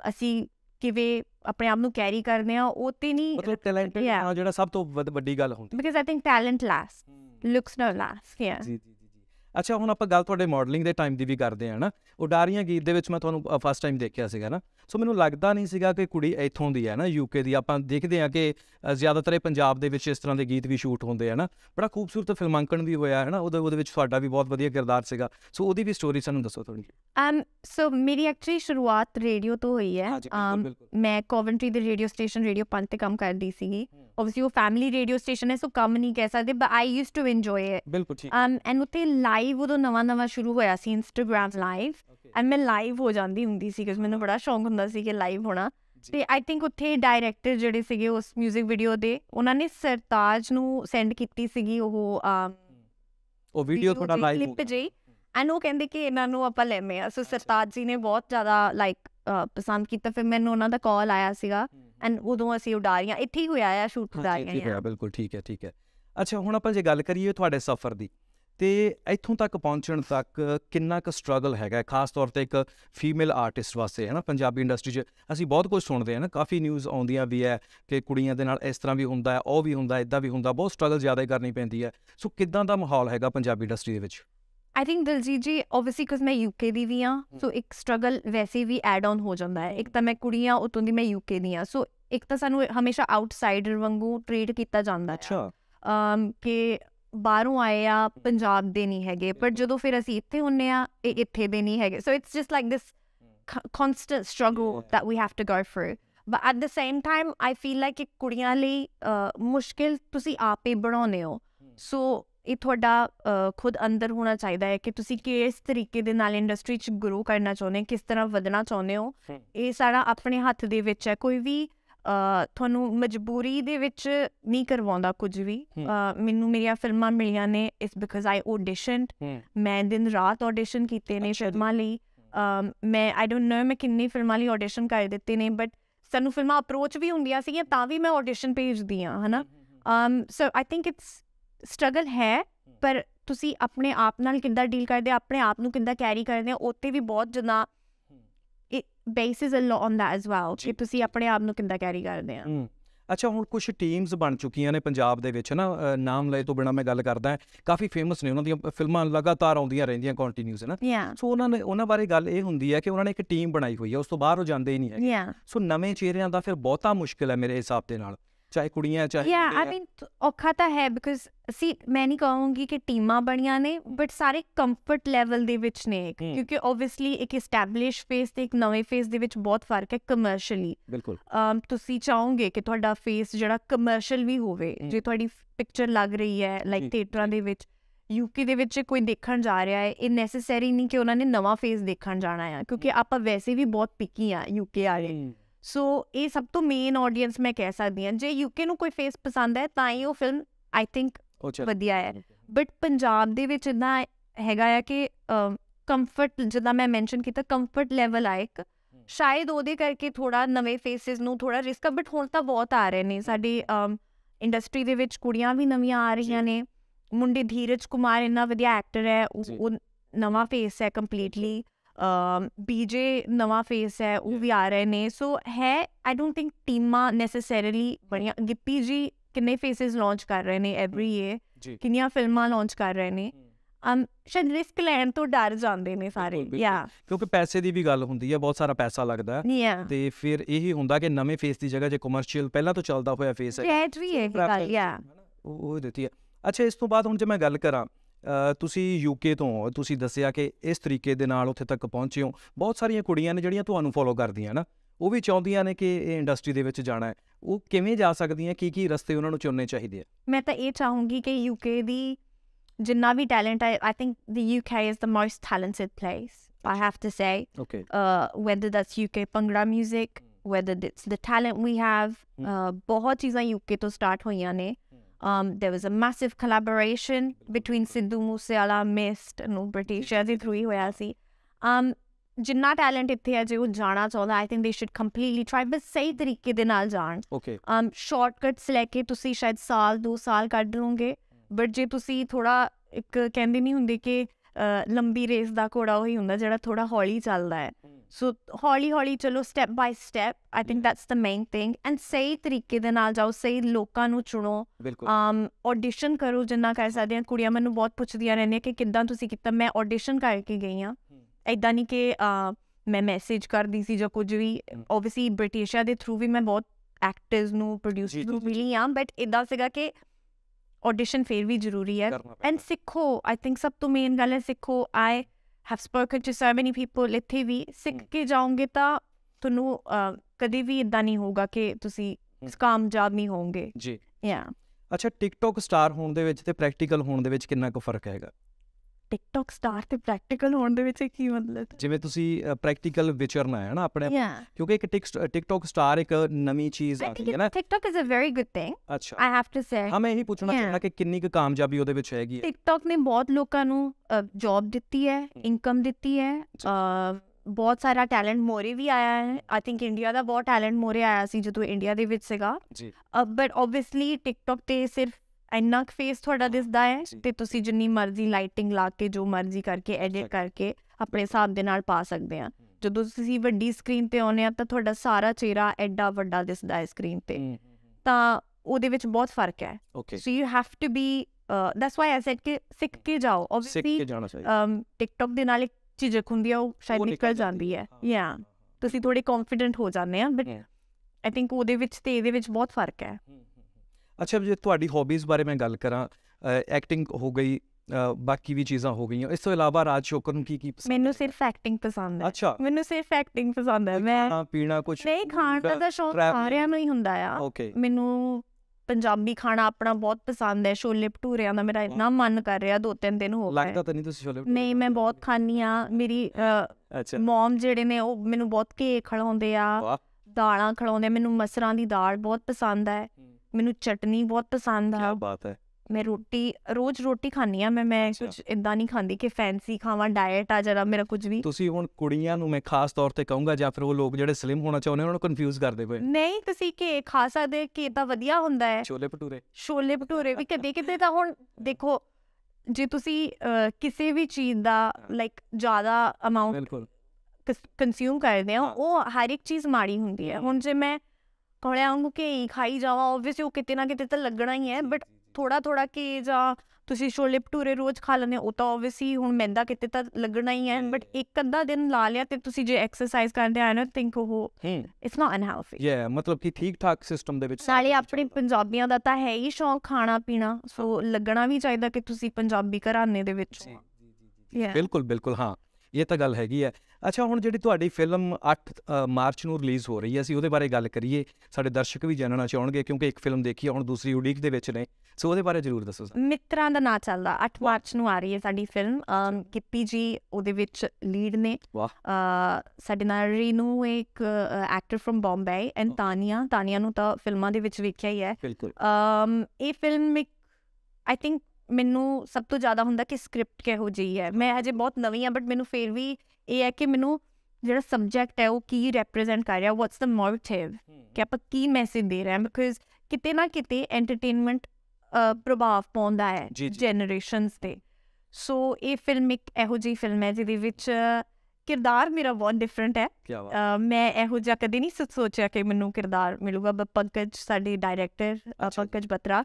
ਅਸੀਂ ਕਿਵੇਂ ਆਪਣੇ ਆਪ ਨੂੰ ਕੈਰੀ ਕਰਦੇ ਆ ਉਹ ਤੇ ਨਹੀਂ ਮਤਲਬ ਟੈਲੈਂਟਡ ਜਿਹੜਾ ਸਭ ਤੋਂ ਵੱਡੀ ਗੱਲ ਹੁੰਦੀ because I think talent last looks no last yeah ਜੀ ਜੀ ਅੱਛਾ ਹੁਣ ਆਪਾਂ ਗੱਲ ਤੁਹਾਡੇ ਮਾਡਲਿੰਗ ਦੇ ਟਾਈਮ ਦੀ ਵੀ ਕਰਦੇ ਆ ਨਾ ਉਡਾਰੀਆਂ ਗੀਤ ਦੇ ਵਿੱਚ ਮੈਂ ਤੁਹਾਨੂੰ ਫਸਟ ਟਾਈਮ ਦੇਖਿਆ ਸੀਗਾ ਨਾ ਸੋ ਮੈਨੂੰ ਲੱਗਦਾ ਨਹੀਂ ਸੀਗਾ ਕਿ ਕੁੜੀ ਇੱਥੋਂ ਦੀ ਹੈ ਨਾ ਯੂਕੇ ਦੀ ਆਪਾਂ ਦੇਖਦੇ ਆ ਕਿ ਜ਼ਿਆਦਾਤਰ ਇਹ ਪੰਜਾਬ ਦੇ ਵਿੱਚ ਇਸ ਤਰ੍ਹਾਂ ਦੇ ਗੀਤ ਵੀ ਸ਼ੂਟ ਹੁੰਦੇ ਆ ਨਾ ਬੜਾ ਖੂਬਸੂਰਤ ਫਿਲਮਾਂਕਣ ਵੀ ਹੋਇਆ ਹੈ ਨਾ ਉਹਦੇ ਉਹਦੇ ਵਿੱਚ ਤੁਹਾਡਾ ਵੀ ਬਹੁਤ ਵਧੀਆ ਕਿਰਦਾਰ ਸੀਗਾ ਸੋ ਉਹਦੀ ਵੀ ਸਟੋਰੀ ਸਾਨੂੰ ਦੱਸੋ ਥੋੜੀ ਅਮ ਸੋ ਮੇਰੀ ਐਕਚੁਅਲੀ ਸ਼ੁਰੂਆਤ ਰੇਡੀਓ ਤੋਂ ਹੋਈ ਹੈ um, ਮੈਂ ਕੋਵੈਂਟਰੀ ਦੇ ਰੇਡੀਓ ਸਟੇਸ਼ਨ ਰੇਡੀਓ ਪੰਜ ਤੇ ਕੰਮ ਕਰਦੀ ਸੀਗੀ ਆਬਵੀਅਸਲੀ ਉਹ ਫੈਮਿਲੀ ਰੇਡੀਓ ਸਟੇਸ਼ਨ ਹੈ ਸੋ ਕੰਮ ਨਹੀਂ ਕਹਿ ਸਕਦੇ but I used to enjoy it ਬਿਲਕੁਲ ਠੀਕ ਅਮ ਐਂਡ ਉਤੇ ਲਾਈ ਲਾਈਵ ਉਦੋਂ ਨਵਾਂ ਨਵਾਂ ਸ਼ੁਰੂ ਹੋਇਆ ਸੀ ਇੰਸਟਾਗ੍ਰam ਲਾਈਵ ਐਂਡ ਮੈਂ ਲਾਈਵ ਹੋ ਜਾਂਦੀ ਹੁੰਦੀ ਸੀ ਕਿਉਂਕਿ ਮੈਨੂੰ ਬੜਾ ਸ਼ੌਂਕ ਹੁੰਦਾ ਸੀ ਕਿ ਲਾਈਵ ਹੋਣਾ ਤੇ ਆਈ ਥਿੰਕ ਉੱਥੇ ਡਾਇਰੈਕਟਰ ਜਿਹੜੇ ਸੀਗੇ ਉਸ 뮤직 ਵੀਡੀਓ ਦੇ ਉਹਨਾਂ ਨੇ ਸਰਤਾਜ ਨੂੰ ਸੈਂਡ ਕੀਤੀ ਸੀਗੀ ਉਹ ਉਹ ਵੀਡੀਓ ਤੁਹਾਡਾ ਲਾਈਵ ਕਲਿੱਪ ਜੀ ਐਂਡ ਉਹ ਕਹਿੰਦੇ ਕਿ ਇਹਨਾਂ ਨੂੰ ਆਪਾਂ ਲੈਵੇਂ ਆ ਸੋ ਸਰਤਾਜ ਜੀ ਨੇ ਬਹੁਤ ਜ਼ਿਆਦਾ ਲਾਈਕ ਪਸੰਦ ਕੀਤਾ ਫਿਰ ਮੈਨੂੰ ਉਹਨਾਂ ਦਾ ਕਾਲ ਆਇਆ ਸੀਗਾ ਐਂਡ ਉਦੋਂ ਅਸੀਂ ਉਡਾਰੀਆਂ ਇੱਥੇ ਹੀ ਹੋਇਆ ਆ ਸ਼ੂਟ ਉਡਾਰੀਆਂ ਹਾਂ ਬਿਲਕੁਲ ਠੀਕ ਹੈ ਠੀਕ ਹੈ ਅੱਛਾ ਹੁਣ ਆਪਾਂ ਜੇ ਗੱਲ ਕਰੀਏ ਤੁਹਾਡੇ ਸਫ਼ਰ ਦੀ ਤੇ ਇੱਥੋਂ ਤੱਕ ਪਹੁੰਚਣ ਤੱਕ ਕਿੰਨਾ ਕੁ ਸਟਰਗਲ ਹੈਗਾ ਖਾਸ ਤੌਰ ਤੇ ਇੱਕ ਫੀਮੇਲ ਆਰਟਿਸਟ ਵਾਸਤੇ ਹੈ ਨਾ ਪੰਜਾਬੀ ਇੰਡਸਟਰੀ 'ਚ ਅਸੀਂ ਬਹੁਤ ਕੁਝ ਸੁਣਦੇ ਆ ਨਾ ਕਾਫੀ ਨਿਊਜ਼ ਆਉਂਦੀਆਂ ਵੀ ਹੈ ਕਿ ਕੁੜੀਆਂ ਦੇ ਨਾਲ ਇਸ ਤਰ੍ਹਾਂ ਵੀ ਹੁੰਦਾ ਹੈ ਉਹ ਵੀ ਹੁੰਦਾ ਇਦਾਂ ਵੀ ਹੁੰਦਾ ਬਹੁਤ ਸਟਰਗਲ ਜ਼ਿਆਦਾ ਕਰਨੀ ਪੈਂਦੀ ਹੈ ਸੋ ਕਿਦਾਂ ਦਾ ਮਾਹੌਲ ਹੈਗਾ ਪੰਜਾਬੀ ਇੰਡਸਟਰੀ ਦੇ ਵਿੱਚ ਆਈ ਥਿੰਕ ਦਿਲਜੀਤ ਜੀ ਆਬਵੀਅਸਲੀ ਕਿਉਂਕਿ ਮੈਂ ਯੂਕੇ ਦੀ ਵੀ ਆ ਸੋ ਇੱਕ ਸਟਰਗਲ ਵੈਸੇ ਵੀ ਐਡ ਆਨ ਹੋ ਜਾਂਦਾ ਹੈ ਇੱਕ ਤਾਂ ਮੈਂ ਕੁੜੀਆਂ ਉਤੋਂ ਦੀ ਮੈਂ ਯੂਕੇ ਦੀ ਆ ਸੋ ਇੱਕ ਤਾਂ ਸਾਨੂੰ ਹਮੇਸ਼ਾ ਆਊਟਸਾਈਡਰ ਵਾਂਗੂ ਟ੍ਰੀਟ ਕੀਤਾ ਜਾਂਦਾ ਹੈ ਅੱਛਾ ਕਿ ਬਾਹਰੋਂ ਆਏ ਆ ਪੰਜਾਬ ਦੇ ਨਹੀਂ ਹੈਗੇ ਪਰ ਜਦੋਂ ਫਿਰ ਅਸੀਂ ਇੱਥੇ ਹੁੰਨੇ ਆ ਇਹ ਇੱਥੇ ਦੇ ਨਹੀਂ ਹੈਗੇ so it's just like this constant struggle that we have to go through but at the same time I feel like ਇੱਕ ਕੁੜੀਆਂ ਲਈ ਮੁਸ਼ਕਿਲ ਤੁਸੀਂ ਆਪੇ ਬਣਾਉਨੇ ਹੋ ਸੋ ਇਹ ਤੁਹਾਡਾ ਖੁਦ ਅੰਦਰ ਹੋਣਾ ਚਾਹੀਦਾ ਹੈ ਕਿ ਤੁਸੀਂ ਕਿਸ ਤਰੀਕੇ ਦੇ ਨਾਲ ਇੰਡਸਟਰੀ 'ਚ ਗਰੋ ਕਰਨਾ ਚਾਹੁੰਦੇ ਹੋ ਕਿਸ ਤਰ੍ਹਾਂ ਵਧਣਾ ਚਾਹੁੰਦੇ ਹੋ ਇਹ ਸਾਰਾ ਆਪਣੇ ਹੱਥ ਦੇ ਵਿੱਚ ਹੈ ਕੋਈ ਵੀ ਤੁਹਾਨੂੰ ਮਜਬੂਰੀ ਦੇ ਵਿੱਚ ਨਹੀਂ ਕਰਵਾਉਂਦਾ ਕੁਝ ਵੀ ਮੈਨੂੰ ਮੇਰੀਆਂ ਫਿਲਮਾਂ ਮਿਲੀਆਂ ਨੇ ਇਸ ਬਿਕਾਜ਼ ਆਈ ਆਡੀਸ਼ਨਡ ਮੈਂ ਦਿਨ ਰਾਤ ਆਡੀਸ਼ਨ ਕੀਤੇ ਨੇ ਸ਼ਰਮਾ ਲਈ ਮੈਂ ਆਈ ਡੋਨਟ ਨੋ ਮੈਂ ਕਿੰਨੀ ਫਿਲਮਾਂ ਲਈ ਆਡੀਸ਼ਨ ਕਰ ਦਿੱਤੇ ਨੇ ਬਟ ਸਾਨੂੰ ਫਿਲਮਾਂ ਅਪਰੋਚ ਵੀ ਹੁੰਦੀਆਂ ਸੀਗੀਆਂ ਤਾਂ ਵੀ ਮੈਂ ਆਡੀਸ਼ਨ ਭੇਜਦੀ ਆ ਹਨਾ so I think it's struggle ਹੈ ਪਰ ਤੁਸੀਂ ਆਪਣੇ ਆਪ ਨਾਲ ਕਿੰਦਾ ਡੀਲ ਕਰਦੇ ਆਪਣੇ ਆਪ ਨੂੰ ਕਿੰਦਾ ਕੈਰੀ ਕਰਦੇ ਹੋ ਉੱਤੇ ਵੀ ਬਹੁਤ ਜਨਾ basis a lot on that as well ਕਿ ਤੁਸੀਂ ਆਪਣੇ ਆਪ ਨੂੰ ਕਿੰਦਾ ਕੈਰੀ ਕਰਦੇ ਆ ਅੱਛਾ ਹੁਣ ਕੁਝ ਟੀਮਸ ਬਣ ਚੁੱਕੀਆਂ ਨੇ ਪੰਜਾਬ ਦੇ ਵਿੱਚ ਨਾ ਨਾਮ ਲੈ ਤੋਂ ਬਿਨਾ ਮੈਂ ਗੱਲ ਕਰਦਾ ਕਾਫੀ ਫੇਮਸ ਨੇ ਉਹਨਾਂ ਦੀਆਂ ਫਿਲਮਾਂ ਲਗਾਤਾਰ ਆਉਂਦੀਆਂ ਰਹਿੰਦੀਆਂ ਕੰਟੀਨਿਊਸ ਹੈ ਨਾ ਸੋ ਉਹਨਾਂ ਨੇ ਉਹਨਾਂ ਬਾਰੇ ਗੱਲ ਇਹ ਹੁੰਦੀ ਹੈ ਕਿ ਉਹਨਾਂ ਨੇ ਇੱਕ ਟੀਮ ਬਣਾਈ ਹੋਈ ਹੈ ਉਸ ਤੋਂ ਬਾਹਰ ਉਹ ਜਾਂਦੇ ਹੀ ਨਹੀਂ ਹੈ ਸੋ ਨਵੇਂ ਚਿਹਰਿਆਂ ਦਾ ਫਿਰ ਬਹੁਤਾ ਮੁਸ਼ਕਿਲ ਹੈ ਮੇਰੇ ਹਿਸਾਬ ਦੇ ਨਾਲ ਚਾਹੇ ਕੁੜੀਆਂ ਚਾਹੇ ਯਾ ਆਈ ਮੀਨ ਔਖਾ ਤਾਂ ਹੈ ਬਿਕਾਜ਼ ਸੀ ਮੈਂ ਨਹੀਂ ਕਹਾਂਗੀ ਕਿ ਟੀਮਾਂ ਬਣੀਆਂ ਨੇ ਬਟ ਸਾਰੇ ਕੰਫਰਟ ਲੈਵਲ ਦੇ ਵਿੱਚ ਨੇ ਕਿਉਂਕਿ ਆਬਵੀਅਸਲੀ ਇੱਕ ਐਸਟੈਬਲਿਸ਼ ਫੇਸ ਤੇ ਇੱਕ ਨਵੇਂ ਫੇਸ ਦੇ ਵਿੱਚ ਬਹੁਤ ਫਰਕ ਹੈ ਕਮਰਸ਼ੀਅਲੀ ਬਿਲਕੁਲ ਤੁਸੀਂ ਚਾਹੋਗੇ ਕਿ ਤੁਹਾਡਾ ਫੇਸ ਜਿਹੜਾ ਕਮਰਸ਼ੀਅਲ ਵੀ ਹੋਵੇ ਜੇ ਤੁਹਾਡੀ ਪਿਕਚਰ ਲੱਗ ਰਹੀ ਹੈ ਲਾਈਕ ਥੀਏਟਰਾਂ ਦੇ ਵਿੱਚ ਯੂਕੇ ਦੇ ਵਿੱਚ ਕੋਈ ਦੇਖਣ ਜਾ ਰਿਹਾ ਹੈ ਇਹ ਨੈਸੈਸਰੀ ਨਹੀਂ ਕਿ ਉਹਨਾਂ ਨੇ ਨਵਾਂ ਫੇਸ ਦੇਖਣ ਜਾਣਾ ਹੈ ਕਿਉਂਕਿ ਆਪਾਂ ਵੈਸੇ ਵੀ ਬਹੁਤ ਪਿੱਕੀ ਆ ਯੂਕੇ ਵਾਲੇ ਸੋ ਇਹ ਸਭ ਤੋਂ ਮੇਨ ਆਡੀਅנס ਮੈਂ ਕਹਿ ਸਕਦੀ ਹਾਂ ਜੇ ਯੂਕੇ ਨੂੰ ਕੋਈ ਫੇਸ ਪਸੰਦ ਹੈ ਤਾਂ ਹੀ ਉਹ ਫਿਲਮ ਆਈ ਥਿੰਕ ਵਧੀਆ ਹੈ ਬਟ ਪੰਜਾਬ ਦੇ ਵਿੱਚ ਇਦਾਂ ਹੈਗਾ ਆ ਕਿ ਕੰਫਰਟ ਜਿੱਦਾਂ ਮੈਂ ਮੈਂਸ਼ਨ ਕੀਤਾ ਕੰਫਰਟ ਲੈਵਲ ਆ ਇੱਕ ਸ਼ਾਇਦ ਉਹਦੇ ਕਰਕੇ ਥੋੜਾ ਨਵੇਂ ਫੇਸਿਸ ਨੂੰ ਥੋੜਾ ਰਿਸਕ ਬਟ ਹੁਣ ਤਾਂ ਬਹੁਤ ਆ ਰਹੇ ਨੇ ਸਾਡੀ ਇੰਡਸਟਰੀ ਦੇ ਵਿੱਚ ਕੁੜੀਆਂ ਵੀ ਨਵੀਆਂ ਆ ਰਹੀਆਂ ਨੇ ਮੁੰਡੇ ਧੀਰਜ ਕੁਮਾਰ ਇੰਨਾ ਵਧੀਆ ਐਕਟਰ ਹੈ ਉਹ ਨਵਾਂ ਫੇਸ ਹੈ ਕੰਪਲੀਟਲੀ ਬੀਜੇ ਨਵਾਂ ਫੇਸ ਹੈ ਉਹ ਵੀ ਆ ਰਹੇ ਨੇ ਸੋ ਹੈ ਆਈ ਡੋਨਟ ਥਿੰਕ ਟੀਮਾਂ ਨੈਸੈਸਰੀਲੀ ਬੜੀਆਂ ਗਿੱਪੀ ਜੀ ਕਿੰਨੇ ਫੇਸਸ ਲਾਂਚ ਕਰ ਰਹੇ ਨੇ ਐਵਰੀ ਈਅਰ ਕਿੰਨੀਆਂ ਫਿਲਮਾਂ ਲਾਂਚ ਕਰ ਰਹੇ ਨੇ ਅਮ ਸ਼ਾਇਦ ਰਿਸਕ ਲੈਣ ਤੋਂ ਡਰ ਜਾਂਦੇ ਨੇ ਸਾਰੇ ਯਾ ਕਿਉਂਕਿ ਪੈਸੇ ਦੀ ਵੀ ਗੱਲ ਹੁੰਦੀ ਹੈ ਬਹੁਤ ਸਾਰਾ ਪੈਸਾ ਲੱਗਦਾ ਤੇ ਫਿਰ ਇਹੀ ਹੁੰਦਾ ਕਿ ਨਵੇਂ ਫੇਸ ਦੀ ਜਗ੍ਹਾ ਜੇ ਕਮਰਸ਼ੀਅਲ ਪਹਿਲਾਂ ਤੋਂ ਚੱਲਦਾ ਹੋਇਆ ਫੇਸ ਹੈ ਟ੍ਰੈਜਡੀ ਹੈ ਗੱਲ ਯਾ ਉਹ ਦਿੱਤੀ ਹੈ ਅੱਛਾ ਇਸ ਤੋਂ ਬਾਅਦ ਹੁਣ ਜੇ ਮੈਂ ਗੱਲ ਕਰਾਂ ਤੁਸੀਂ ਯੂਕੇ ਤੋਂ ਤੁਸੀਂ ਦੱਸਿਆ ਕਿ ਇਸ ਤਰੀਕੇ ਦੇ ਨਾਲ ਉੱਥੇ ਤੱਕ ਪਹੁੰਚੇ ਹੋ ਬਹੁਤ ਸਾਰੀਆਂ ਕੁੜੀਆਂ ਨੇ ਜਿਹੜੀਆਂ ਤੁਹਾਨੂੰ ਫੋਲੋ ਕਰਦੀਆਂ ਨਾ ਉਹ ਵੀ ਚਾਹੁੰਦੀਆਂ ਨੇ ਕਿ ਇਹ ਇੰਡਸਟਰੀ ਦੇ ਵਿੱਚ ਜਾਣਾ ਹੈ ਉਹ ਕਿਵੇਂ ਜਾ ਸਕਦੀਆਂ ਕੀ ਕੀ ਰਸਤੇ ਉਹਨਾਂ ਨੂੰ ਚੁਣਨੇ ਚਾਹੀਦੇ ਆ ਮੈਂ ਤਾਂ ਇਹ ਚਾਹੂੰਗੀ ਕਿ ਯੂਕੇ ਦੀ ਜਿੰਨਾ ਵੀ ਟੈਲੈਂਟ ਹੈ I think the UK is the most talented place I have to say okay whether that's UK bhangra 뮤직 whether it's the talent we have ਬਹੁਤ ਚੀਜ਼ਾਂ ਯੂਕੇ ਤੋਂ ਸਟਾਰਟ ਹੋਈਆਂ ਨੇ Um, there was a massive collaboration between Sidhu Moosewala, Mist, ਨੂੰ British as he through ਹੋਇਆ ਸੀ um ਜਿੰਨਾ talent ਇੱਥੇ ਹੈ ਜੇ ਉਹ ਜਾਣਾ ਚਾਹੁੰਦਾ I think they should completely try ਬਸ ਸਹੀ ਤਰੀਕੇ ਦੇ ਨਾਲ ਜਾਣ ਓਕੇ um ਸ਼ਾਰਟਕਟਸ ਲੈ ਕੇ ਤੁਸੀਂ ਸ਼ਾਇਦ ਸਾਲ 2 ਸਾਲ ਕੱਢ ਲਓਗੇ ਬਟ ਜੇ ਤੁਸੀਂ ਥੋੜਾ ਇੱਕ ਕਹਿੰਦੇ ਨਹੀਂ ਹੁੰਦੇ ਕਿ ਲੰਬੀ ਰੇਸ ਦਾ ਘੋੜਾ ਉਹੀ ਹੁੰਦਾ ਜਿਹੜਾ ਥੋੜਾ ਹੌਲੀ ਚੱਲਦਾ ਹੈ ਸੋ ਹੌਲੀ ਹੌਲੀ ਚਲੋ step by step I think that's the main thing and ਸਹੀ ਤਰੀਕੇ ਦੇ ਨਾਲ ਜਾਓ ਸਹੀ ਲੋਕਾਂ ਨੂੰ ਚੁਣੋ ਆਮ ਆਡੀਸ਼ਨ ਕਰੋ ਜਿੰਨਾ ਕਰ ਸਕਦੇ ਆ ਕੁੜੀਆਂ ਮੈਨੂੰ ਬਹੁਤ ਪੁੱਛਦੀਆਂ ਰਹਿੰਦੀਆਂ ਕਿ ਕਿੱਦਾਂ ਤੁਸੀਂ ਕੀਤਾ ਮੈਂ ਆਡੀਸ਼ਨ ਕਰਕੇ ਗਈ ਆ ਐਦਾਂ ਨਹੀਂ ਕਿ ਮੈਂ ਮੈਸੇਜ ਕਰਦੀ ਸੀ ਜਾਂ ਕੁਝ ਵੀ ਆਬਵੀਅਸਲੀ ਬ੍ਰਿਟਿਸ਼ਾ ਦੇ ਥਰੂ ਵੀ ਮੈਂ ਬਹੁਤ ਐਕਟਰਸ ਨੂੰ ਪ੍ਰੋਡਿਊਸਰ ਨੂੰ ਮਿਲੀ ਆ ਬਟ ਇਦਾਂ ਸੀਗਾ ਕਿ ਆਡੀਸ਼ਨ ਫੇਰ ਵੀ ਜ਼ਰੂਰੀ ਹੈ ਐਂਡ ਸਿੱਖੋ ਆਈ ਥਿੰਕ ਸਭ ਤੋਂ ਮੇਨ ਗੱਲ ਹੈ ਸਿੱਖੋ I have spoken to so many people ਇੱਥੇ ਵੀ ਸਿੱਖ ਕੇ ਜਾਓਗੇ ਤਾਂ ਤੁਹਾਨੂੰ ਕਦੇ ਵੀ ਇਦਾਂ ਨਹੀਂ ਹੋਊਗਾ ਕਿ ਤੁਸੀਂ ਕਾਮਯਾਬ ਨਹੀਂ ਹੋਵੋਗੇ ਜੀ ਯਾ ਅੱਛਾ ਟਿਕਟੌਕ ਸਟਾਰ ਹੋਣ ਦੇ ਵਿੱਚ ਤੇ ਪ੍ਰੈਕਟੀਕਲ ਹੋਣ ਦੇ ਵਿੱਚ ਕਿੰਨਾ ਕੁ ਫਰਕ ਹੈਗਾ ਟਿਕਟੌਕ ਸਟਾਰ ਤੇ ਪ੍ਰੈਕਟੀਕਲ ਹੋਣ ਦੇ ਵਿੱਚ ਕੀ ਮਤਲਬ ਜਿਵੇਂ ਤੁਸੀਂ ਪ੍ਰੈਕਟੀਕਲ ਵਿਚਰਨਾ ਹੈ ਨਾ ਆਪਣੇ ਕਿਉਂਕਿ ਇੱਕ ਟਿਕਟੌਕ ਸਟਾਰ ਇੱਕ ਨਵੀਂ ਚੀਜ਼ ਆ ਗਈ ਹੈ ਨਾ TikTok is a very good thing ਅੱਛਾ ਆਈ ਹੈਵ ਟੂ ਸੇ ਹਮੇ ਹੀ ਇਹੀ ਪੁੱਛਣਾ ਚਾਹੁੰਦਾ ਕਿ ਕਿੰਨੀ ਕੁ ਕਾਮਯਾਬੀ ਉਹਦੇ ਵਿੱਚ ਹੈਗੀ ਹੈ ਟਿਕਟੌਕ ਨੇ ਬਹੁਤ ਲੋਕਾਂ ਨੂੰ ਜੌਬ ਦਿੱਤੀ ਹੈ ਇਨਕਮ ਦਿੱਤੀ ਹੈ ਬਹੁਤ ਸਾਰਾ ਟੈਲੈਂਟ ਮੋਰੇ ਵੀ ਆਇਆ ਹੈ ਆਈ ਥਿੰਕ ਇੰਡੀਆ ਦਾ ਬਹੁਤ ਟੈਲੈਂਟ ਮੋਰੇ ਆਇਆ ਸੀ ਜਦੋਂ ਇੰਡੀਆ ਦੇ ਵਿੱਚ ਸੀਗਾ ਜੀ ਬਟ ਆਬਵੀਅਸਲੀ ਟਿਕਟੌਕ ਤੇ ਸਿਰਫ ਇੰਨਾ ਕੁ ਫੇਸ ਤੁਹਾਡਾ ਦਿਸਦਾ ਹੈ ਤੇ ਤੁਸੀਂ ਜਿੰਨੀ ਮਰਜ਼ੀ ਲਾਈਟਿੰਗ ਲਾ ਕੇ ਜੋ ਮਰਜ਼ੀ ਕਰਕੇ ਐਡਿਟ ਕਰਕੇ ਆਪਣੇ ਹਿਸਾਬ ਦੇ ਨਾਲ ਪਾ ਸਕਦੇ ਆ ਜਦੋਂ ਤੁਸੀਂ ਵੱਡੀ ਸਕਰੀਨ ਤੇ ਆਉਨੇ ਆ ਤਾਂ ਤੁਹਾਡਾ ਸਾਰਾ ਚਿਹਰਾ ਐਡਾ ਵੱਡਾ ਦਿਸਦਾ ਹੈ ਸਕਰੀਨ ਤੇ ਤਾਂ ਉਹਦੇ ਵਿੱਚ ਬਹੁਤ ਫਰਕ ਹੈ so you have to be that's why I said ਕਿ ਸਿੱਖ ਕੇ ਜਾਓ ਆਬਵੀਅਸਲੀ ਸਿੱਖ ਕੇ ਜਾਣਾ ਚਾਹੀਦਾ ਟਿਕਟੌਕ ਦੇ ਨਾਲ ਇੱਕ ਚੀਜ਼ ਹੁੰਦੀ ਆ ਉਹ ਸ਼ਾਇਦ ਨਿਕਲ ਜਾਂਦੀ ਹੈ ਯਾ ਤੁਸੀਂ ਥੋੜੇ ਕੌਨਫੀਡੈਂਟ ਹੋ ਜਾਂਦੇ ਆ ਬਟ ਆਈ ਥਿੰਕ ਉਹਦੇ ਵਿੱਚ ਤੇ ਇਹਦੇ ਵਿੱਚ ਬਹੁਤ ਫਰਕ ਹੈ ਅੱਛਾ ਜੇ ਤੁਹਾਡੀ ਹੌਬੀਜ਼ ਬਾਰੇ ਮੈਂ ਗੱਲ ਕਰਾਂ ਐਕਟਿੰਗ ਹੋ ਗਈ ਬਾਕੀ ਵੀ ਚੀਜ਼ਾਂ ਹੋ ਗਈਆਂ ਇਸ ਤੋਂ ਇਲਾਵਾ ਰਾਜ ਸ਼ੋਕਰ ਨੂੰ ਕੀ ਕੀ ਪਸੰਦ ਮੈਨੂੰ ਸਿਰਫ ਐਕਟਿੰਗ ਪਸੰਦ ਹੈ ਅੱਛਾ ਮੈਨੂੰ ਸਿਰਫ ਐਕਟਿੰਗ ਪਸੰਦ ਹੈ ਮੈਂ ਖਾਣਾ ਪੀਣਾ ਕੁਝ ਨਹੀਂ ਖਾਣ ਦਾ ਸ਼ੌਕ ਸਾਰਿਆਂ ਨੂੰ ਹੀ ਹੁੰਦਾ ਆ ਮੈਨੂੰ ਪੰਜਾਬੀ ਖਾਣਾ ਆਪਣਾ ਬਹੁਤ ਪਸੰਦ ਹੈ ਛੋਲੇ ਭਟੂਰਿਆਂ ਦਾ ਮੇਰਾ ਇੰਨਾ ਮਨ ਕਰ ਰਿਹਾ ਦੋ ਤਿੰਨ ਦਿਨ ਹੋ ਗਏ ਲੱਗਦਾ ਤਾਂ ਨਹੀਂ ਤੁਸੀਂ ਛੋਲੇ ਨਹੀਂ ਮੈਂ ਬਹੁਤ ਖਾਨੀ ਆ ਮੇਰੀ ਮਮ ਜਿਹੜੇ ਨੇ ਉਹ ਮੈਨੂੰ ਬਹੁਤ ਕੇ ਖਿਲਾਉਂਦੇ ਆ ਦਾਲਾਂ ਖਿਲਾਉਂਦੇ ਮੈਨੂੰ ਮਸਰਾਂ ਦੀ ਦਾਲ ਬਹੁਤ ਪਸੰਦ ਹੈ ਮੈਨੂੰ ਚਟਨੀ ਬਹੁਤ ਪਸੰਦ ਆ ਕੀ ਬਾਤ ਹੈ ਮੈਂ ਰੋਟੀ ਰੋਜ਼ ਰੋਟੀ ਖਾਣੀ ਆ ਮੈਂ ਮੈਂ ਕੁਝ ਇਦਾਂ ਨਹੀਂ ਖਾਂਦੀ ਕਿ ਫੈਂਸੀ ਖਾਵਾਂ ਡਾਈਟ ਆ ਜਰਾ ਮੇਰਾ ਕੁਝ ਵੀ ਤੁਸੀਂ ਹੁਣ ਕੁੜੀਆਂ ਨੂੰ ਮੈਂ ਖਾਸ ਤੌਰ ਤੇ ਕਹੂੰਗਾ ਜਾਂ ਫਿਰ ਉਹ ਲੋਕ ਜਿਹੜੇ ਸਲਿਮ ਹੋਣਾ ਚਾਹੁੰਦੇ ਉਹਨਾਂ ਨੂੰ ਕਨਫਿਊਜ਼ ਕਰਦੇ ਪਏ ਨਹੀਂ ਤੁਸੀਂ ਕਿ ਖਾ ਸਕਦੇ ਕਿ ਤਾਂ ਵਧੀਆ ਹੁੰਦਾ ਹੈ ਛੋਲੇ ਭਟੂਰੇ ਛੋਲੇ ਭਟੂਰੇ ਵੀ ਕਦੇ ਕਿਤੇ ਤਾਂ ਹੁਣ ਦੇਖੋ ਜੇ ਤੁਸੀਂ ਕਿਸੇ ਵੀ ਚੀਜ਼ ਦਾ ਲਾਈਕ ਜ਼ਿਆਦਾ ਅਮਾਉਂਟ ਬਿਲਕੁਲ ਕੰਜ਼ਿਊਮ ਕਰਦੇ ਹੋ ਉਹ ਹਰ ਇੱਕ ਚੀਜ਼ ਮਾੜੀ ਹੁੰਦੀ ਹੈ ਹੁਣ ਜੇ ਮੈਂ ਥੋੜਿਆਂ ਕਿ ਇਹ ਖਾਈ ਜਾਵਾ ਆਬਵੀਅਸਲੀ ਉਹ ਕਿਤੇ ਨਾ ਕਿਤੇ ਤਾਂ ਲੱਗਣਾ ਹੀ ਹੈ ਬਟ ਥੋੜਾ ਥੋੜਾ ਕਿ ਜਾਂ ਤੁਸੀਂ ਛੋਲੇ ਭਟੂਰੇ ਰੋਜ਼ ਖਾ ਲੈਂਦੇ ਉਹ ਤਾਂ ਆਬਵੀਅਸਲੀ ਹੁਣ ਮੈਂਦਾ ਕਿਤੇ ਤਾਂ ਲੱਗਣਾ ਹੀ ਹੈ ਬਟ ਇੱਕ ਅੱਧਾ ਦਿਨ ਲਾ ਲਿਆ ਤੇ ਤੁਸੀਂ ਜੇ ਐਕਸਰਸਾਈਜ਼ ਕਰਦੇ ਆ ਨਾ ਥਿੰਕ ਉਹ ਇਟਸ ਨਾਟ ਅਨਹੈਲਥੀ ਯਾ ਮਤਲਬ ਕਿ ਠੀਕ ਠਾਕ ਸਿਸਟਮ ਦੇ ਵਿੱਚ ਨਾਲੇ ਆਪਣੀ ਪੰਜਾਬੀਆਂ ਦਾ ਤਾਂ ਹੈ ਹੀ ਸ਼ੌਂਕ ਖਾਣਾ ਪੀਣਾ ਸੋ ਲੱਗਣਾ ਵੀ ਚਾਹੀਦਾ ਕਿ ਤੁਸੀਂ ਪੰਜਾਬੀ ਘਰਾਣੇ ਦੇ ਵਿੱਚ ਬਿਲਕੁਲ ਬਿਲਕੁਲ ਹਾਂ ਇਹ ਤਾਂ ਗੱਲ ਹੈਗੀ ਹੈ ਅੱਛਾ ਹੁਣ ਜਿਹੜੀ ਤੁਹਾਡੀ ਫਿਲਮ 8 ਮਾਰਚ ਨੂੰ ਰਿਲੀਜ਼ ਹੋ ਰਹੀ ਹੈ ਅਸੀਂ ਉਹਦੇ ਬਾਰੇ ਗੱਲ ਕਰੀਏ ਸਾਡੇ ਦਰਸ਼ਕ ਵੀ ਜਾਣਨਾ ਚਾਹਣਗੇ ਕਿਉਂਕਿ ਇੱਕ ਫਿਲਮ ਦੇਖੀ ਹੁਣ ਦੂਸਰੀ ਉਡੀਕ ਦੇ ਵਿੱਚ ਨੇ ਸੋ ਉਹਦੇ ਬਾਰੇ ਜ਼ਰੂਰ ਦੱਸੋ ਮਿੱਤਰਾਂ ਦਾ ਨਾਂ ਚੱਲਦਾ 8 ਮਾਰਚ ਨੂੰ ਆ ਰਹੀ ਹੈ ਸਾਡੀ ਫਿਲਮ ਕਿੱਪੀ ਜੀ ਉਹਦੇ ਵਿੱਚ ਲੀਡ ਨੇ ਸਾਡੇ ਨਾਲ ਰੀਨੂ ਇੱਕ actor from Bombay and Tania Tania ਨੂੰ ਤਾਂ ਫਿਲਮਾਂ ਦੇ ਵਿੱਚ ਵੇਖਿਆ ਹੀ ਹੈ ਇਹ ਫਿਲਮ ਇੱਕ ਆਈ ਥਿੰਕ ਮੈਨੂੰ ਸਭ ਤੋਂ ਜ਼ਿਆਦਾ ਹੁੰਦਾ ਕਿ ਸਕ੍ਰਿਪਟ ਕਿਹੋ ਜਿਹੀ ਹੈ ਮੈਂ ਅਜੇ ਬਹੁਤ ਨਵੀਂ ਆ ਬਟ ਮੈਨੂੰ ਫੇਰ ਵੀ ਇਹ ਹੈ ਕਿ ਮੈਨੂੰ ਜਿਹੜਾ ਸਬਜੈਕਟ ਹੈ ਉਹ ਕੀ ਰਿਪਰੈਜ਼ੈਂਟ ਕਰ ਰਿਹਾ ਵਾਟਸ ਦਾ ਮੋਟਿਵ ਕਿ ਆਪਾਂ ਕੀ ਮੈਸੇਜ ਦੇ ਰਹੇ ਹਾਂ ਬਿਕਾਜ਼ ਕਿਤੇ ਨਾ ਕਿਤੇ ਐਂਟਰਟੇਨਮੈਂਟ ਪ੍ਰਭਾਵ ਪਾਉਂਦਾ ਹੈ ਜਨਰੇਸ਼ਨਸ ਤੇ ਸੋ ਇਹ ਫਿਲਮ ਇੱਕ ਇਹੋ ਜੀ ਫਿਲਮ ਹੈ ਜਿਹਦੇ ਵਿੱਚ ਕਿਰਦਾਰ ਮੇਰਾ ਬਹੁਤ ਡਿਫਰੈਂਟ ਹੈ ਮੈਂ ਇਹੋ ਜਿਹਾ ਕਦੇ ਨਹੀਂ ਸੋਚਿਆ ਕਿ ਮੈਨੂੰ ਕਿਰਦਾਰ ਮਿਲੂਗਾ ਪੰਕਜ ਸਾਡੇ ਡਾਇਰੈਕਟਰ ਪੰਕਜ ਬਤਰਾ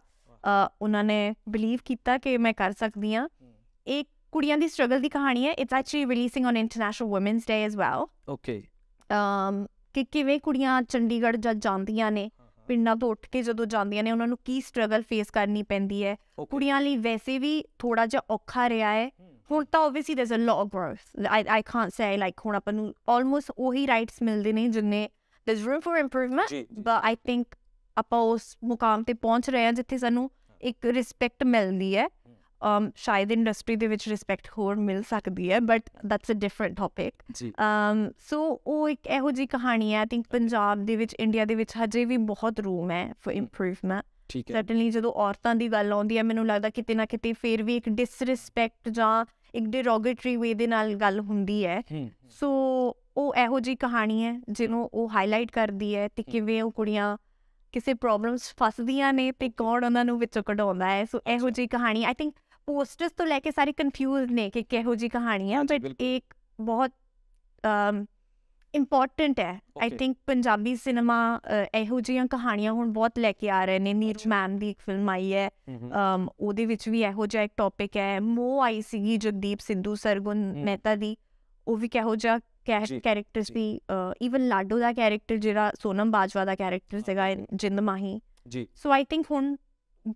ਉਹਨਾਂ ਨੇ ਬਲੀਵ ਕੀਤਾ ਕਿ ਮੈਂ ਕਰ ਸਕਦੀ ਆ ਇੱਕ ਕੁੜੀਆਂ ਦੀ ਸਟਰਗਲ ਦੀ ਕਹਾਣੀ ਹੈ it's actually releasing on international women's day as well okay um ਕਿ ਕਿਵੇਂ ਕੁੜੀਆਂ ਚੰਡੀਗੜ੍ਹ ਜਾਂ ਜਾਂਦੀਆਂ ਨੇ ਪਿੰਡਾਂ ਤੋਂ ਉੱਠ ਕੇ ਜਦੋਂ ਜਾਂਦੀਆਂ ਨੇ ਉਹਨਾਂ ਨੂੰ ਕੀ ਸਟਰਗਲ ਫੇਸ ਕਰਨੀ ਪੈਂਦੀ ਹੈ ਕੁੜੀਆਂ ਲਈ ਵੈਸੇ ਵੀ ਥੋੜਾ ਜਿਹਾ ਔਖਾ ਰਿਹਾ ਹੈ ਹੁਣ ਤਾਂ obviously there is a lot of growth I I can't say like ਹੁਣ ਆਪਾਂ ਨੂੰ ਆਲਮੋਸਟ ਉਹੀ ਰਾਈਟਸ ਮਿਲਦੇ ਨੇ ਜਿੰਨੇ there room for improvement but I think ਆਪਾਂ ਉਸ ਮੁਕਾਮ ਤੇ ਪਹੁੰਚ ਰਹੇ ਹਾਂ ਜਿੱਥੇ ਸਾਨੂੰ ਇੱਕ ਰਿਸਪੈਕਟ ਮਿਲਦੀ ਹੈ ਸ਼ਾਇਦ ਇੰਡਸਟਰੀ ਦੇ ਵਿੱਚ ਰਿਸਪੈਕਟ ਹੋਰ ਮਿਲ ਸਕਦੀ ਹੈ but that's a different topic um so ਉਹ ਇੱਕ ਇਹੋ ਜੀ ਕਹਾਣੀ ਹੈ ਆਈ ਥਿੰਕ ਪੰਜਾਬ ਦੇ ਵਿੱਚ ਇੰਡੀਆ ਦੇ ਵਿੱਚ ਹਜੇ ਵੀ ਬਹੁਤ ਰੂਮ ਹੈ ਫॉर ਇੰਪਰੂਵਮੈਂਟ ਠੀਕ ਹੈ ਸਰਟਨਲੀ ਜਦੋਂ ਔਰਤਾਂ ਦੀ ਗੱਲ ਆਉਂਦੀ ਹੈ ਮੈਨੂੰ ਲੱਗਦਾ ਕਿਤੇ ਨਾ ਕਿਤੇ ਫੇਰ ਵੀ ਇੱਕ ਡਿਸਰਿਸਪੈਕਟ ਜਾਂ ਇੱਕ ਡਿਰੋਗੇਟਰੀ ਵੇ ਦੇ ਨਾਲ ਗੱਲ ਹੁੰਦੀ ਹੈ ਸੋ ਉਹ ਇਹੋ ਜੀ ਕਹਾਣੀ ਹੈ ਜਿਹਨੂੰ ਉਹ ਹਾਈਲਾਈਟ ਕਰਦੀ ਹੈ ਤੇ ਕਿਵੇਂ ਉਹ ਕੁੜੀਆਂ ਕਿਸੇ ਪ੍ਰੋਬਲਮਸ ਫਸਦੀਆਂ ਨੇ ਤੇ ਕੌਣ ਉਹਨਾਂ ਨੂੰ ਵਿੱਚੋਂ ਕਢਾਉਂਦਾ ਹੈ ਸੋ ਇਹੋ ਜੀ ਕਹਾਣੀ ਆਈ ਥਿੰਕ ਪੋਸਟਰਸ ਤੋਂ ਲੈ ਕੇ ਸਾਰੇ ਕਨਫਿਊਜ਼ ਨੇ ਕਿ ਕਿਹੋ ਜੀ ਕਹਾਣੀ ਹੈ ਬਟ ਇੱਕ ਬਹੁਤ ਇੰਪੋਰਟੈਂਟ ਹੈ ਆਈ ਥਿੰਕ ਪੰਜਾਬੀ ਸਿਨੇਮਾ ਇਹੋ ਜੀਆਂ ਕਹਾਣੀਆਂ ਹੁਣ ਬਹੁਤ ਲੈ ਕੇ ਆ ਰਹੇ ਨੇ ਨੀਰਜ ਮੈਨ ਦੀ ਇੱਕ ਫਿਲਮ ਆਈ ਹੈ ਉਹਦੇ ਵਿੱਚ ਵੀ ਇਹੋ ਜਿਹਾ ਇੱਕ ਟੌਪਿਕ ਹੈ ਮੋ ਆਈ ਸੀ ਜਗਦੀਪ ਸਿੰਧੂ ਸਰਗੁਣ ਮਹਿਤਾ ਦੀ ਉਹ ਵੀ ਕਿਹੋ ਜਿਹਾ ਕੈਰੈਕਟਰਸ ਵੀ ਇਵਨ ਲਾਡੋ ਦਾ ਕੈਰੈਕਟਰ ਜਿਹੜਾ ਸੋਨਮ ਬਾਜਵਾ ਦਾ ਕੈਰੈਕਟਰ ਸੀਗਾ ਜਿੰਦ ਮਾਹੀ ਜੀ ਸੋ ਆਈ ਥਿੰਕ ਹੁਣ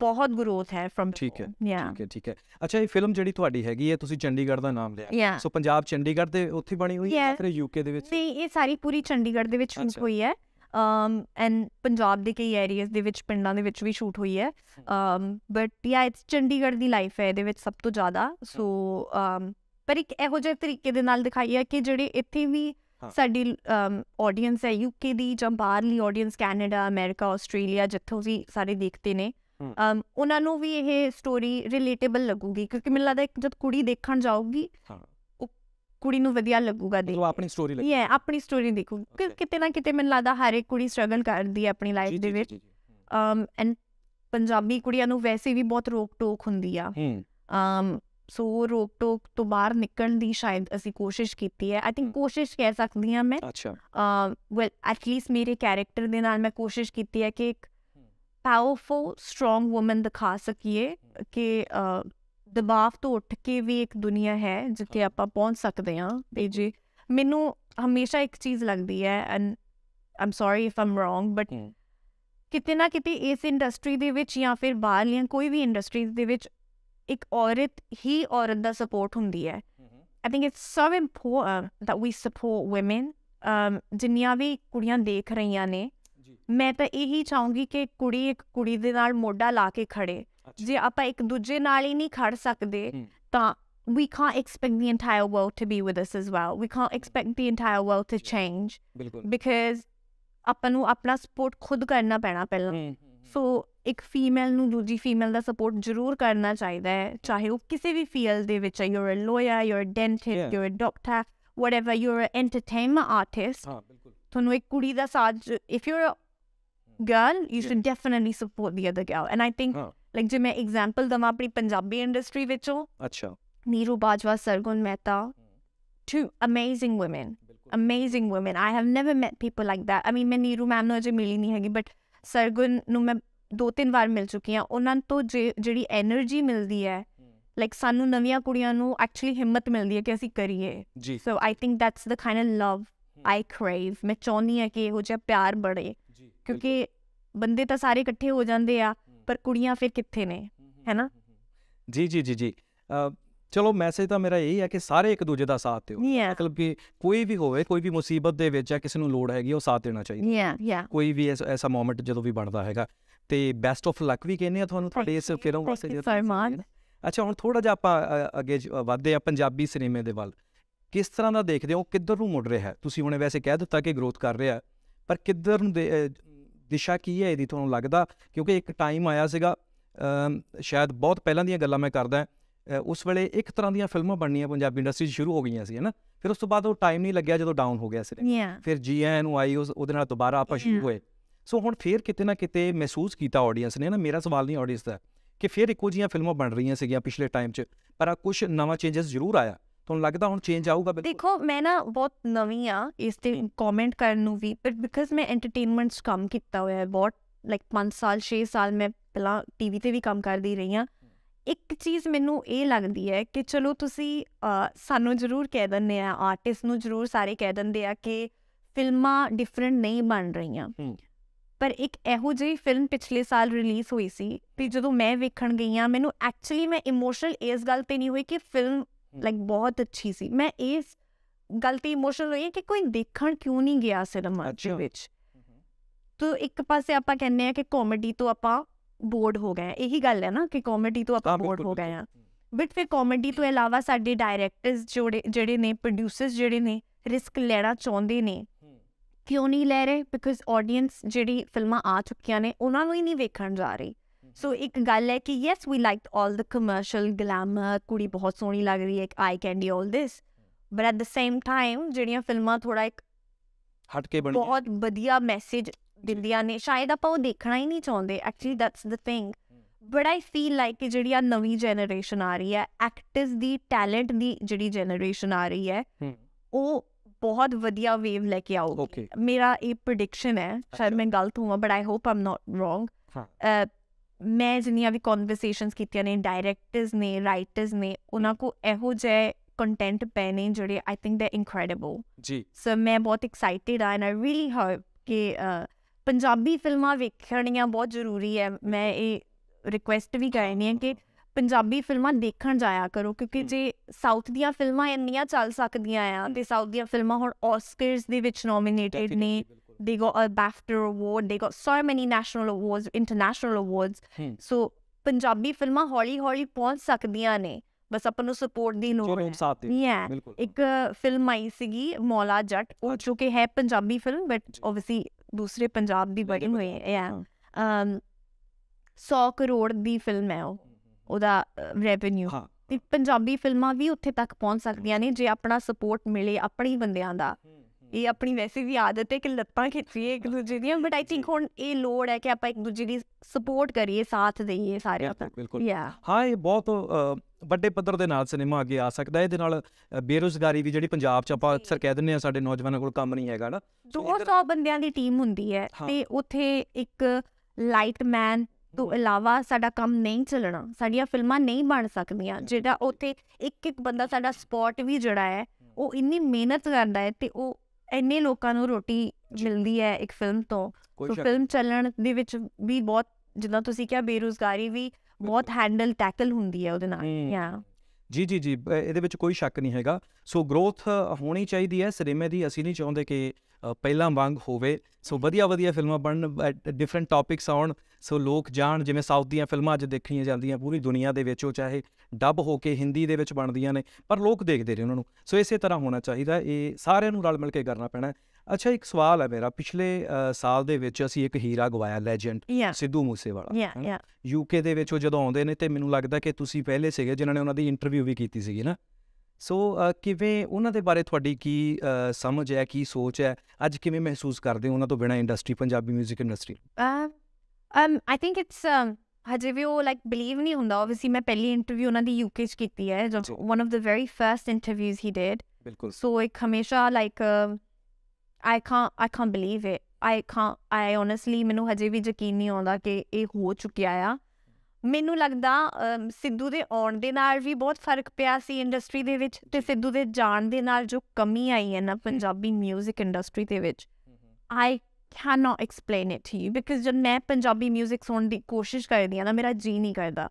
ਬਹੁਤ ਗਰੋਥ ਹੈ ਫਰਮ ਠੀਕ ਹੈ ਠੀਕ ਹੈ ਠੀਕ ਹੈ ਅੱਛਾ ਇਹ ਫਿਲਮ ਜਿਹੜੀ ਤੁਹਾਡੀ ਹੈਗੀ ਹੈ ਤੁਸੀਂ ਚੰਡੀਗੜ੍ਹ ਦਾ ਨਾਮ ਲਿਆ ਸੋ ਪੰਜਾਬ ਚੰਡੀਗੜ੍ਹ ਦੇ ਉੱਥੇ ਬਣੀ ਹੋਈ ਹੈ ਫਿਰ ਯੂਕੇ ਦੇ ਵਿੱਚ ਨਹੀਂ ਇਹ ਸਾਰੀ ਪੂਰੀ ਚੰਡੀਗੜ੍ਹ ਦੇ ਵਿੱਚ ਸ਼ੂਟ ਹੋਈ ਹੈ ਅਮ um, ਐਂਡ ਪੰਜਾਬ ਦੇ ਕਈ ਏਰੀਆਜ਼ ਦੇ ਵਿੱਚ ਪਿੰਡਾਂ ਦੇ ਵਿੱਚ ਵੀ ਸ਼ੂਟ ਹੋਈ ਹੈ um but yeah it's Chandigarh ਦੀ ਲਾਈਫ ਹੈ ਇਹਦੇ ਵਿੱਚ ਸਭ ਤੋਂ ਜ਼ਿਆਦਾ ਸੋ ਅਮ um, ਪਰ ਇੱਕ ਇਹੋ ਜਿਹੇ ਤਰੀਕੇ ਦੇ ਨਾਲ ਦਿਖਾਈ ਹੈ ਕਿ ਜਿਹੜੇ ਇੱਥੇ ਵੀ ਸਾਡੀ ਆਡੀਅנס um, ਹੈ ਯੂਕੇ ਦੀ ਜਾਂ ਬਾਹਰਲੀ ਆਡੀਅנס ਕੈਨੇਡਾ ਅਮਰੀਕਾ ਆਸਟ੍ਰੇਲੀਆ ਜਿੱਥੋਂ ਵੀ ਸਾਰੇ ਦੇਖਦੇ ਨੇ ਉਹਨਾਂ ਨੂੰ ਵੀ ਇਹ ਸਟੋਰੀ ਰਿਲੇਟੇਬਲ ਲੱਗੂਗੀ ਕਿਉਂਕਿ ਮੈਨੂੰ ਲੱਗਦਾ ਇੱਕ ਜਦ ਕੁੜੀ ਦੇਖਣ ਜਾਊਗੀ ਉਹ ਕੁੜੀ ਨੂੰ ਵਧੀਆ ਲੱਗੂਗਾ ਦੇ ਉਹ ਆਪਣੀ ਸਟੋਰੀ ਲੱਗੇ ਹੈ ਆਪਣੀ ਸਟੋਰੀ ਦੇਖੂ ਕਿਤੇ ਨਾ ਕਿਤੇ ਮੈਨੂੰ ਲੱਗਦਾ ਹਰ ਇੱਕ ਕੁੜੀ ਸਟਰਗਲ ਕਰਦੀ ਹੈ ਆਪਣੀ ਲਾਈਫ ਦੇ ਵਿੱਚ ਅਮ ਐਂਡ ਪੰਜਾਬੀ ਕੁੜੀਆਂ ਨੂੰ ਵੈਸੇ ਵੀ ਬਹੁਤ ਰੋਕ ਟੋਕ ਹੁੰਦੀ ਆ ਅਮ ਸੋ ਰੋਕ ਟੋਕ ਤੋਂ ਬਾਹਰ ਨਿਕਲਣ ਦੀ ਸ਼ਾਇਦ ਅਸੀਂ ਕੋਸ਼ਿਸ਼ ਕੀਤੀ ਹੈ ਆਈ ਥਿੰਕ ਕੋਸ਼ਿਸ਼ ਕਹਿ ਸਕਦੀ ਹਾਂ ਮੈਂ ਅ ਵੈਲ ਐਟਲੀਸਟ ਮੇਰੇ ਕੈਰੈਕਟਰ ਦੇ ਨਾਲ ਮੈਂ ਕੋਸ਼ਿਸ਼ ਕੀਤੀ ਹੈ ਕਿ ਇੱਕ ਪਾਵਰਫੁਲ ਸਟਰੋਂਗ ਔਮਨ ਦਿਖਾ ਸਕੀਏ ਕਿ ਦਬਾਅ ਤੋਂ ਉੱਠ ਕੇ ਵੀ ਇੱਕ ਦੁਨੀਆ ਹੈ ਜਿੱਥੇ ਆਪਾਂ ਪਹੁੰਚ ਸਕਦੇ ਹਾਂ ਤੇ ਜੀ ਮੈਨੂੰ ਹਮੇਸ਼ਾ ਇੱਕ ਚੀਜ਼ ਲੱਗਦੀ ਹੈ and I'm sorry if I'm wrong but ਕਿਤੇ ਨਾ ਕਿਤੇ ਇਸ ਇੰਡਸਟਰੀ ਦੇ ਵਿੱਚ ਜਾਂ ਫਿਰ ਬਾਹਰਲੀਆਂ ਕੋਈ ਵੀ ਇੰਡਸਟਰੀਜ਼ ਦੇ ਵਿੱਚ ਇੱਕ ਔਰਤ ਹੀ ਔਰਤ ਦਾ ਸਪੋਰਟ ਹੁੰਦੀ ਹੈ I think it's so important that we support women ਜਿੰਨੀਆਂ ਵੀ ਕੁੜੀਆਂ ਦੇਖ ਰਹੀਆਂ ਨੇ ਮੈਂ ਤਾਂ ਇਹੀ ਚਾਹੂੰਗੀ ਕਿ ਕੁੜੀ ਇੱਕ ਕੁੜੀ ਦੇ ਨਾਲ ਮੋਢਾ ਲਾ ਕੇ ਖੜੇ ਜੇ ਆਪਾਂ ਇੱਕ ਦੂਜੇ ਨਾਲ ਹੀ ਨਹੀਂ ਖੜ ਸਕਦੇ ਤਾਂ we can't expect the entire world to be with us as well. We can't expect the entire world to change because ਆਪਾਂ ਨੂੰ ਆਪਣਾ ਸਪੋਰਟ ਖੁਦ ਕਰਨਾ ਪੈਣਾ ਪਹਿਲਾਂ ਸੋ ਇੱਕ ਫੀਮੇਲ ਨੂੰ ਦੂਜੀ ਫੀਮੇਲ ਦਾ ਸਪੋਰਟ ਜ਼ਰੂਰ ਕਰਨਾ ਚਾਹੀਦਾ ਹੈ ਚਾਹੇ ਉਹ ਕਿਸੇ ਵੀ ਫੀਲਡ ਦੇ ਵਿੱਚ ਹੈ you are a lawyer you are a dentist you are a doctor whatever you are a entertainment artist ਹਾਂ ਬਿਲਕੁਲ ਤੁਹਾਨੂੰ ਇੱਕ ਕੁੜੀ ਦਾ ਸਾਥ if you are girl, you should definitely support the other girl. And I think, like, ਜੇ ਮੈਂ example ਦਵਾਂ ਆਪਣੀ ਪੰਜਾਬੀ ਇੰਡਸਟਰੀ ਵਿੱਚੋਂ ਅੱਛਾ ਨੀਰੂ ਬਾਜਵਾ ਸਰਗੁਣ Mehta two amazing women amazing women i have never met people like that i mean ਮੈਂ Neeru ma'am ਨੂੰ ਅਜੇ ਮਿਲੀ ਨਹੀਂ ਹੈਗੀ ਬਟ ਸਰਗੁਣ ਨੂੰ ਮੈਂ ਦੋ ਤਿੰਨ ਵਾਰ ਮਿਲ ਚੁੱਕੀ ਹਾਂ ਉਹਨਾਂ ਤੋਂ ਜਿਹੜੀ એનર્ਜੀ ਮਿਲਦੀ ਹੈ ਲਾਈਕ ਸਾਨੂੰ ਨਵੀਆਂ ਕੁੜੀਆਂ ਨੂੰ ਐਕਚੁਅਲੀ ਹਿੰਮਤ ਮਿਲਦੀ ਹੈ ਕਿ ਅਸੀਂ ਕਰੀਏ so I think that's the kind of love I crave ਮੈਂ ਚਾਹੁੰਦੀ ਹਾਂ ਕਿ ਇਹੋ ਜਿਹਾ ਪਿਆਰ ਬੜੇ ਕਿਉਂਕਿ ਬੰਦੇ ਤਾਂ ਸਾਰੇ ਇਕੱਠੇ ਹੋ ਜਾਂਦੇ ਆ ਪਰ ਕੁੜੀਆਂ ਫਿਰ ਕਿੱਥੇ ਨੇ ਹੈਨਾ ਜੀ ਜੀ ਜੀ ਜੀ ਚਲੋ ਮੈਸੇਜ ਤਾਂ ਮੇਰਾ ਇਹੀ ਹੈ ਕਿ ਸਾਰੇ ਇੱਕ ਦੂਜੇ ਦਾ ਸਾਥ ਦਿਓ ਮਤਲਬ ਕਿ ਕੋਈ ਵੀ ਹੋਵੇ ਕੋਈ ਵੀ ਮੁਸੀਬਤ ਦੇ ਵਿੱਚ ਆ ਕਿਸੇ ਨੂੰ ਲੋੜ ਹੈਗੀ ਉਹ ਸਾਥ ਦੇਣਾ ਚਾਹੀਦਾ ਕੋਈ ਵੀ ਐਸਾ ਮੂਮੈਂਟ ਜਦੋਂ ਵੀ ਬਣਦਾ ਹੈਗਾ ਤੇ ਬੈਸਟ ਆਫ ਲੱਕ ਵੀ ਕਹਿੰਦੇ ਆ ਤੁਹਾਨੂੰ ਤੁਹਾਡੇ ਇਸ ਫਿਲਮ ਵਾਸਤੇ ਜੀ ਅੱਛਾ ਹੁਣ ਥੋੜਾ ਜਿਹਾ ਆਪਾਂ ਅੱਗੇ ਵਧਦੇ ਆ ਪੰਜਾਬੀ ਸਿਨੇਮੇ ਦੇ ਵੱਲ ਕਿਸ ਤਰ੍ਹਾਂ ਦਾ ਦੇਖਦੇ ਹੋ ਕਿੱਧਰ ਨੂੰ ਮੁੜ ਰਿਹਾ ਹੈ ਤੁਸੀਂ ਹੁਣੇ ਵੈਸੇ ਕਹਿ ਦਿੱਤਾ ਕਿ ਗਰੋਥ ਕਰ ਰਿਹਾ ਪਰ ਕਿੱਧਰ ਨੂੰ ਦਿਸ਼ਾ ਕੀ ਹੈ ਇਹਦੀ ਤੁਹਾਨੂੰ ਲੱਗਦਾ ਕਿਉਂਕਿ ਇੱਕ ਟਾਈਮ ਆਇਆ ਸੀਗਾ ਸ਼ਾਇਦ ਬਹੁਤ ਪਹਿਲਾਂ ਦੀਆਂ ਗੱਲਾਂ ਮੈਂ ਕਰਦਾ ਉਸ ਵੇਲੇ ਇੱਕ ਤਰ੍ਹਾਂ ਦੀਆਂ ਫਿਲਮਾਂ ਬਣਨੀਆਂ ਪੰਜਾਬੀ ਇੰਡਸਟਰੀ 'ਚ ਸ਼ੁਰੂ ਹੋ ਗਈਆਂ ਸੀ ਹੈਨਾ ਫਿਰ ਉਸ ਤੋਂ ਬਾਅਦ ਉਹ ਟਾਈਮ ਨਹੀਂ ਲੱਗਿਆ ਜਦੋਂ ਡਾਊਨ ਹੋ ਗਿਆ ਸੀ ਫਿਰ ਜੀਐਨ ਨੂੰ ਆਈ ਉਸ ਉਹਦੇ ਨਾਲ ਦੁਬਾਰਾ ਆਪਾਂ ਸ਼ੁਰੂ ਹੋਏ ਸੋ ਹੁਣ ਫੇਰ ਕਿਤੇ ਨਾ ਕਿਤੇ ਮਹਿਸੂਸ ਕੀਤਾ ਆਡੀਅנס ਨੇ ਨਾ ਮੇਰਾ ਸਵਾਲ ਨਹੀਂ ਆਡੀਅנס ਦਾ ਕਿ ਫੇਰ ਇੱਕੋ ਜੀਆਂ ਫਿਲਮਾਂ ਬਣ ਰਹੀਆਂ ਸੀਗੀਆਂ ਪਿਛਲੇ ਟਾਈਮ 'ਚ ਪਰ ਆ ਕੁਝ ਨਵਾਂ ਚੇਂਜਸ ਜ਼ਰੂਰ ਆਇਆ ਤੁਹਾਨੂੰ ਲੱਗਦਾ ਹੁਣ ਚੇਂਜ ਆਊਗਾ ਬਿਲਕੁਲ ਦੇਖੋ ਮੈਂ ਨਾ ਬਹੁਤ ਨਵੀਂ ਆ ਇਸ ਤੇ ਕਮੈਂਟ ਕਰਨ ਨੂੰ ਵੀ ਬਟ ਬਿਕਾਜ਼ ਮੈਂ ਐਂਟਰਟੇਨਮੈਂਟਸ ਕੰਮ ਕੀਤਾ ਹੋਇਆ ਹੈ ਬਹੁਤ ਲਾਈਕ 5 ਸਾਲ 6 ਸਾਲ ਮੈਂ ਪਹਿਲਾਂ ਟੀਵੀ ਤੇ ਵੀ ਕੰਮ ਕਰਦੀ ਰਹੀ ਆ ਇੱਕ ਚੀਜ਼ ਮੈਨੂੰ ਇਹ ਲੱਗਦੀ ਹੈ ਕਿ ਚਲੋ ਤੁਸੀਂ ਸਾਨੂੰ ਜ਼ਰੂਰ ਕਹਿ ਦਿੰਦੇ ਆ ਆਰਟਿਸਟ ਨੂੰ ਜ਼ਰੂਰ ਸਾਰੇ ਕਹਿ ਦਿੰਦੇ ਆ ਕਿ ਫਿਲਮਾਂ ਡਿਫਰੈਂਟ ਨਹੀਂ ਬਣ ਰਹੀਆਂ ਪਰ ਇੱਕ ਇਹੋ ਜਿਹੀ ਫਿਲਮ ਪਿਛਲੇ ਸਾਲ ਰਿਲੀਜ਼ ਹੋਈ ਸੀ ਤੇ ਜਦੋਂ ਮੈਂ ਵੇਖਣ ਗਈ ਆ ਮੈਨੂੰ ਐਕਚੁਅਲੀ ਮੈਂ ਇਮੋਸ਼ਨਲ ਇਸ ਗੱਲ ਤੇ ਨਹੀਂ ਹੋਈ ਕਿ ਫਿਲਮ ਲਾਈਕ ਬਹੁਤ ਅੱਛੀ ਸੀ ਮੈਂ ਇਸ ਗਲਤੀ ਇਮੋਸ਼ਨਲ ਹੋਈ ਕਿ ਕੋਈ ਦੇਖਣ ਕਿਉਂ ਨਹੀਂ ਗਿਆ ਸਿਨੇਮਾ ਦੇ ਵਿੱਚ ਤੋ ਇੱਕ ਪਾਸੇ ਆਪਾਂ ਕਹਿੰਨੇ ਆ ਕਿ ਕਾਮੇਡੀ ਤੋਂ ਆਪਾਂ ਬੋਰਡ ਹੋ ਗਏ ਇਹੀ ਗੱਲ ਹੈ ਨਾ ਕਿ ਕਾਮੇਡੀ ਤੋਂ ਆਪਾਂ ਬੋਰਡ ਹੋ ਗਏ ਆ ਬਿਟ ਫਿਰ ਕਾਮੇਡੀ ਤੋਂ ਇਲਾਵਾ ਸਾਡੇ ਡਾਇਰੈਕਟਰਸ ਜੋੜੇ ਜਿਹੜੇ ਨੇ ਪ੍ਰੋਡਿਊਸਰਸ ਜਿਹੜੇ ਨੇ ਰਿਸਕ ਲੈਣਾ ਚਾਹੁੰਦੇ ਨੇ ਕਿਉਂ ਨਹੀਂ ਲੈ ਰਹੇ ਬਿਕਾਜ਼ ਆਡੀਅנס ਜਿਹੜੀ ਫਿਲਮਾਂ ਆ ਚੁੱਕੀਆਂ ਨੇ ਉਹਨਾਂ ਨੂੰ ਹੀ ਨਹੀਂ ਵੇਖਣ ਜਾ ਰਹੀ ਸੋ ਇੱਕ ਗੱਲ ਹੈ ਕਿ yes we liked 올 the commercial glamour ਕੁੜੀ ਬਹੁਤ ਸੋਹਣੀ ਲੱਗ ਰਹੀ ਹੈ eye candy 올 this but at the same time ਜਿਹੜੀਆਂ ਫਿਲਮਾਂ ਥੋੜਾ ਇੱਕ ਹਟ ਕੇ ਬਣੀ ਬਹੁਤ ਵਧੀਆ ਮੈਸੇਜ ਦਿੰਦੀਆਂ ਨੇ ਸ਼ਾਇਦ ਆਪਾਂ ਉਹ ਦੇਖਣਾ ਹੀ ਨਹੀਂ ਚਾਹੁੰਦੇ actually that's the thing but I feel like ਕਿ ਜਿਹੜੀ ਆ ਨਵੀਂ ਜਨਰੇਸ਼ਨ ਆ ਰਹੀ ਹੈ ਐਕਟਰਸ ਦੀ ਟੈਲੈਂਟ ਦੀ ਜਿਹੜੀ ਜਨਰੇਸ਼ਨ ਆ ਰਹੀ ਹੈ ਉਹ ਬਹੁਤ ਵਧੀਆ ਵੇਵ ਲੈ ਕੇ ਆਊਗੀ ਮੇਰਾ ਇਹ ਪ੍ਰੈਡਿਕਸ਼ਨ ਹੈ ਸ਼ਾਇਦ ਮੈਂ ਗਲਤ ਹੋਵਾਂ but I hope I'm not wrong ਮੈਂ ਜਿੰਨੀਆਂ ਵੀ ਕਨਵਰਸੇਸ਼ਨਸ ਕੀਤੀਆਂ ਨੇ ਡਾਇਰੈਕਟਰਸ ਨੇ ਰਾਈਟਰਸ ਨੇ ਉਹਨਾਂ ਕੋ ਇਹੋ ਜੇ ਕੰਟੈਂਟ ਪੈ ਨੇ ਜਿਹੜੇ ਆਈ ਥਿੰਕ ਦੇ ਇਨਕ੍ਰੈਡੀਬਲ ਜੀ ਸੋ ਮੈਂ ਬਹੁਤ ਐਕਸਾਈਟਿਡ ਆ ਐਂਡ ਆਈ ਰੀਲੀ ਹੋਪ ਕਿ ਪੰਜਾਬੀ ਫਿਲਮਾਂ ਵੇਖਣੀਆਂ ਬਹੁਤ ਜ਼ਰੂਰੀ ਹੈ ਮੈਂ ਇਹ ਰਿਕੁਐਸਟ ਵੀ ਕਰਨੀ ਹੈ ਕਿ ਪੰਜਾਬੀ ਫਿਲਮਾਂ ਦੇਖਣ ਜਾਇਆ ਕਰੋ ਕਿਉਂਕਿ ਜੇ ਸਾਊਥ ਦੀਆਂ ਫਿਲਮਾਂ ਇੰਨੀਆਂ ਚੱਲ ਸਕਦੀਆਂ ਆ ਤੇ ਸਾਊਥ ਦੀਆਂ ਫਿਲਮਾਂ ਹੁਣ ਆਸਕਰਸ ਦੇ ਵਿੱਚ ਨੋਮੀਨੇਟਡ ਨੇ They got a BAFTA award. They got so many national awards, international awards. Hmm. So Punjabi ਫਿਲਮਾਂ ਹੌਲੀ-ਹੌਲੀ ਪਹੁੰਚ ਸਕਦੀਆਂ ਨੇ ਬਸ ਆਪਾਂ ਨੂੰ ਸਪੋਰਟ ਦੀ ਲੋੜ ਹੈ ਇੱਕ ਫਿਲਮ ਆਈ ਸੀਗੀ ਮੌਲਾ ਜੱਟ ਉਹ ਜੋ ਹੈ ਪੰਜਾਬੀ ਫਿਲਮ ਬਟ ਆਬਵੀਅਸਲੀ ਦੂਸਰੇ ਪੰਜਾਬ ਦੀ ਬਣੀ ਹੋਈ ਹੈ ਯਾ ਅਮ 100 ਕਰੋੜ ਦੀ ਫਿਲਮ ਹੈ ਉਹ ਉਹਦਾ ਰੈਵਨਿਊ ਤੇ ਪੰਜਾਬੀ ਫਿਲਮਾਂ ਵੀ ਉੱਥੇ ਤੱਕ ਪਹੁੰਚ ਸਕਦੀਆਂ ਨੇ ਜੇ ਆਪਣਾ ਸਪੋਰਟ ਮਿਲੇ ਆਪਣੀ ਬੰਦਿਆਂ ਦਾ ਇਹ ਆਪਣੀ ਵੈਸੇ ਵੀ ਆਦਤ ਹੈ ਕਿ ਲੱਤਾਂ ਖਿੱਚੀਏ ਇੱਕ ਦੂਜੇ ਦੀਆਂ ਬਟ ਆਈ ਥਿੰਕ ਹੁਣ ਇਹ ਲੋੜ ਹੈ ਕਿ ਆਪਾਂ ਇੱਕ ਦੂਜੇ ਦੀ ਸਪੋਰਟ ਕਰੀਏ ਸਾਥ ਦੇਈਏ ਸਾਰੇ ਯਾ ਹਾਂ ਇਹ ਬਹੁਤ ਵੱਡੇ ਪੱਧਰ ਦੇ ਨਾਲ ਸਿਨੇਮਾ ਅੱਗੇ ਆ ਸਕਦਾ ਹੈ ਇਹਦੇ ਨਾਲ ਬੇਰੋਜ਼ਗਾਰੀ ਵੀ ਜਿਹੜੀ ਪੰਜਾਬ 'ਚ ਆਪਾਂ ਅਕਸਰ ਕਹਿ ਦਿੰਨੇ ਆ ਸਾਡੇ ਨੌਜਵਾਨਾਂ ਕੋਲ ਕੰਮ ਨਹੀਂ ਹੈਗਾ ਨਾ 200 ਬੰਦਿਆਂ ਦੀ ਟੀਮ ਹੁੰਦੀ ਹੈ ਤੇ ਉੱਥੇ ਇੱਕ ਲਾਈਟ ਮੈਨ ਤੋਂ ਇਲਾਵਾ ਸਾਡਾ ਕੰਮ ਨਹੀਂ ਚੱਲਣਾ ਸਾਡੀਆਂ ਫਿਲਮਾਂ ਨਹੀਂ ਬਣ ਸਕਦੀਆਂ ਜਿਹੜਾ ਉੱਥੇ ਇੱਕ ਇੱਕ ਬੰਦਾ ਸਾਡਾ ਸਪੌਟ ਵੀ ਜੜਾ ਹੈ ਉਹ ਇੰਨੀ ਮਿਹਨਤ ਕਰਦਾ ਹੈ ਤੇ ਉਹ ਇੰਨੇ ਲੋਕਾਂ ਨੂੰ ਰੋਟੀ ਮਿਲਦੀ ਹੈ ਇੱਕ ਫਿਲਮ ਤੋਂ ਸੋ ਫਿਲਮ ਚੱਲਣ ਦੇ ਵਿੱਚ ਵੀ ਬਹੁਤ ਜਿੱਦਾਂ ਤੁਸੀਂ ਕਿਹਾ ਬੇਰੋਜ਼ਗਾਰੀ ਵੀ ਬਹੁਤ ਹੈਂਡਲ ਟੈਕਲ ਹੁੰਦੀ ਹੈ ਉਹਦੇ ਨਾਲ ਯਾ ਜੀ ਜੀ ਜੀ ਇਹਦੇ ਵਿੱਚ ਕੋਈ ਸ਼ੱਕ ਨਹੀਂ ਹੈਗਾ ਸੋ ਗਰੋਥ ਹੋਣੀ ਚਾਹੀਦੀ ਹੈ ਸਿਨੇਮੇ ਦੀ ਅਸੀਂ ਨਹੀਂ ਚਾਹੁੰਦੇ ਕਿ ਪਹਿਲਾਂ ਵਾਂਗ ਹੋਵੇ ਸੋ ਵਧੀਆ ਵਧੀਆ ਫਿਲਮਾਂ ਬਣਨ ਡਿਫਰੈਂਟ ਟਾਪਿਕਸ ਆਉਣ ਸੋ ਲੋਕ ਜਾਣ ਜਿਵੇਂ ਸਾਊਥ ਦੀਆਂ ਫਿਲਮਾਂ ਅੱਜ ਦੇਖੀਆਂ ਜਾਂਦੀਆਂ ਪੂਰੀ ਦੁਨੀਆ ਦੇ ਵਿੱਚ ਉਹ ਚਾਹੇ ਡੱਬ ਹੋ ਕੇ ਹਿੰਦੀ ਦੇ ਵਿੱਚ ਬਣਦੀਆਂ ਨੇ ਪਰ ਲੋਕ ਦੇਖਦੇ ਰਹੇ ਉਹਨਾਂ ਨੂੰ ਸੋ ਇਸੇ ਤਰ੍ਹਾਂ ਹੋਣਾ ਚਾਹੀਦਾ ਇਹ ਸਾਰਿਆਂ ਨੂੰ ਰਲ ਮਿਲ ਕੇ ਕਰਨਾ ਪੈਣਾ ਅੱਛਾ ਇੱਕ ਸਵਾਲ ਹੈ ਮੇਰਾ ਪਿਛਲੇ ਸਾਲ ਦੇ ਵਿੱਚ ਅਸੀਂ ਇੱਕ ਹੀਰਾ ਗਵਾਇਆ ਲੈਜੈਂਡ ਸਿੱਧੂ ਮੂਸੇਵਾਲਾ ਯੂਕੇ ਦੇ ਵਿੱਚ ਉਹ ਜਦੋਂ ਆਉਂਦੇ ਨੇ ਤੇ ਮੈਨੂੰ ਲੱਗਦਾ ਕਿ ਤੁਸੀਂ ਪਹਿਲੇ ਸੀਗੇ ਜਿਨ੍ਹਾਂ ਨੇ ਉਹਨਾਂ ਦੀ ਇੰਟਰਵਿਊ ਵੀ ਕੀਤੀ ਸੀਗੀ ਨਾ ਸੋ ਕਿਵੇਂ ਉਹਨਾਂ ਦੇ ਬਾਰੇ ਤੁਹਾਡੀ ਕੀ ਸਮਝ ਹੈ ਕੀ ਸੋਚ ਹੈ ਅੱਜ ਕਿਵੇਂ ਮਹਿਸੂਸ ਕਰਦੇ ਹੋ ਉਹਨਾਂ ਤੋਂ ਬਿਨਾ industry Punjabi 뮤직 industry um I think it's ਹਜੇ ਵੀ ਉਹ ਲਾਈਕ ਬਲੀਵ ਨਹੀਂ ਹੁੰਦਾ ਆਬਵੀਅਸਲੀ ਮੈਂ ਪਹਿਲੀ ਇੰਟਰਵਿਊ ਉਹਨਾਂ ਦੀ ਯੂਕੇ ਚ ਕੀਤੀ ਹੈ ਜੋ one of the very first interviews he did ਬਿਲਕੁਲ ਸੋ ਇੱਕ ਹਮੇਸ਼ਾ like I can't I can't believe it I can't I honestly ਮੈਨੂੰ ਹਜੇ ਵੀ ਯਕੀਨ ਨਹੀਂ ਆਉਂਦਾ ਕਿ ਇਹ ਹੋ ਚੁੱਕਿਆ ਆ ਮੈਨੂੰ ਲੱਗਦਾ ਸਿੱਧੂ ਦੇ ਆਉਣ ਦੇ ਨਾਲ ਵੀ ਬਹੁਤ ਫਰਕ ਪਿਆ ਸੀ ਇੰਡਸਟਰੀ ਦੇ ਵਿੱਚ ਤੇ ਸਿੱਧੂ ਦੇ ਜਾਣ ਦੇ ਨਾਲ ਜੋ ਕਮੀ ਆਈ ਹੈ ਨਾ ਪੰਜਾਬੀ 뮤직 ਇੰਡਸਟਰੀ ਦੇ ਵਿੱਚ I cannot explain it to you because ਜਦ ਮੈਂ ਪੰਜਾਬੀ 뮤직 ਸੁਣਨ ਦੀ ਕੋਸ਼ਿਸ਼ ਕਰਦੀ ਆ ਨਾ ਮੇਰਾ ਜੀ ਨਹੀਂ ਕਰਦਾ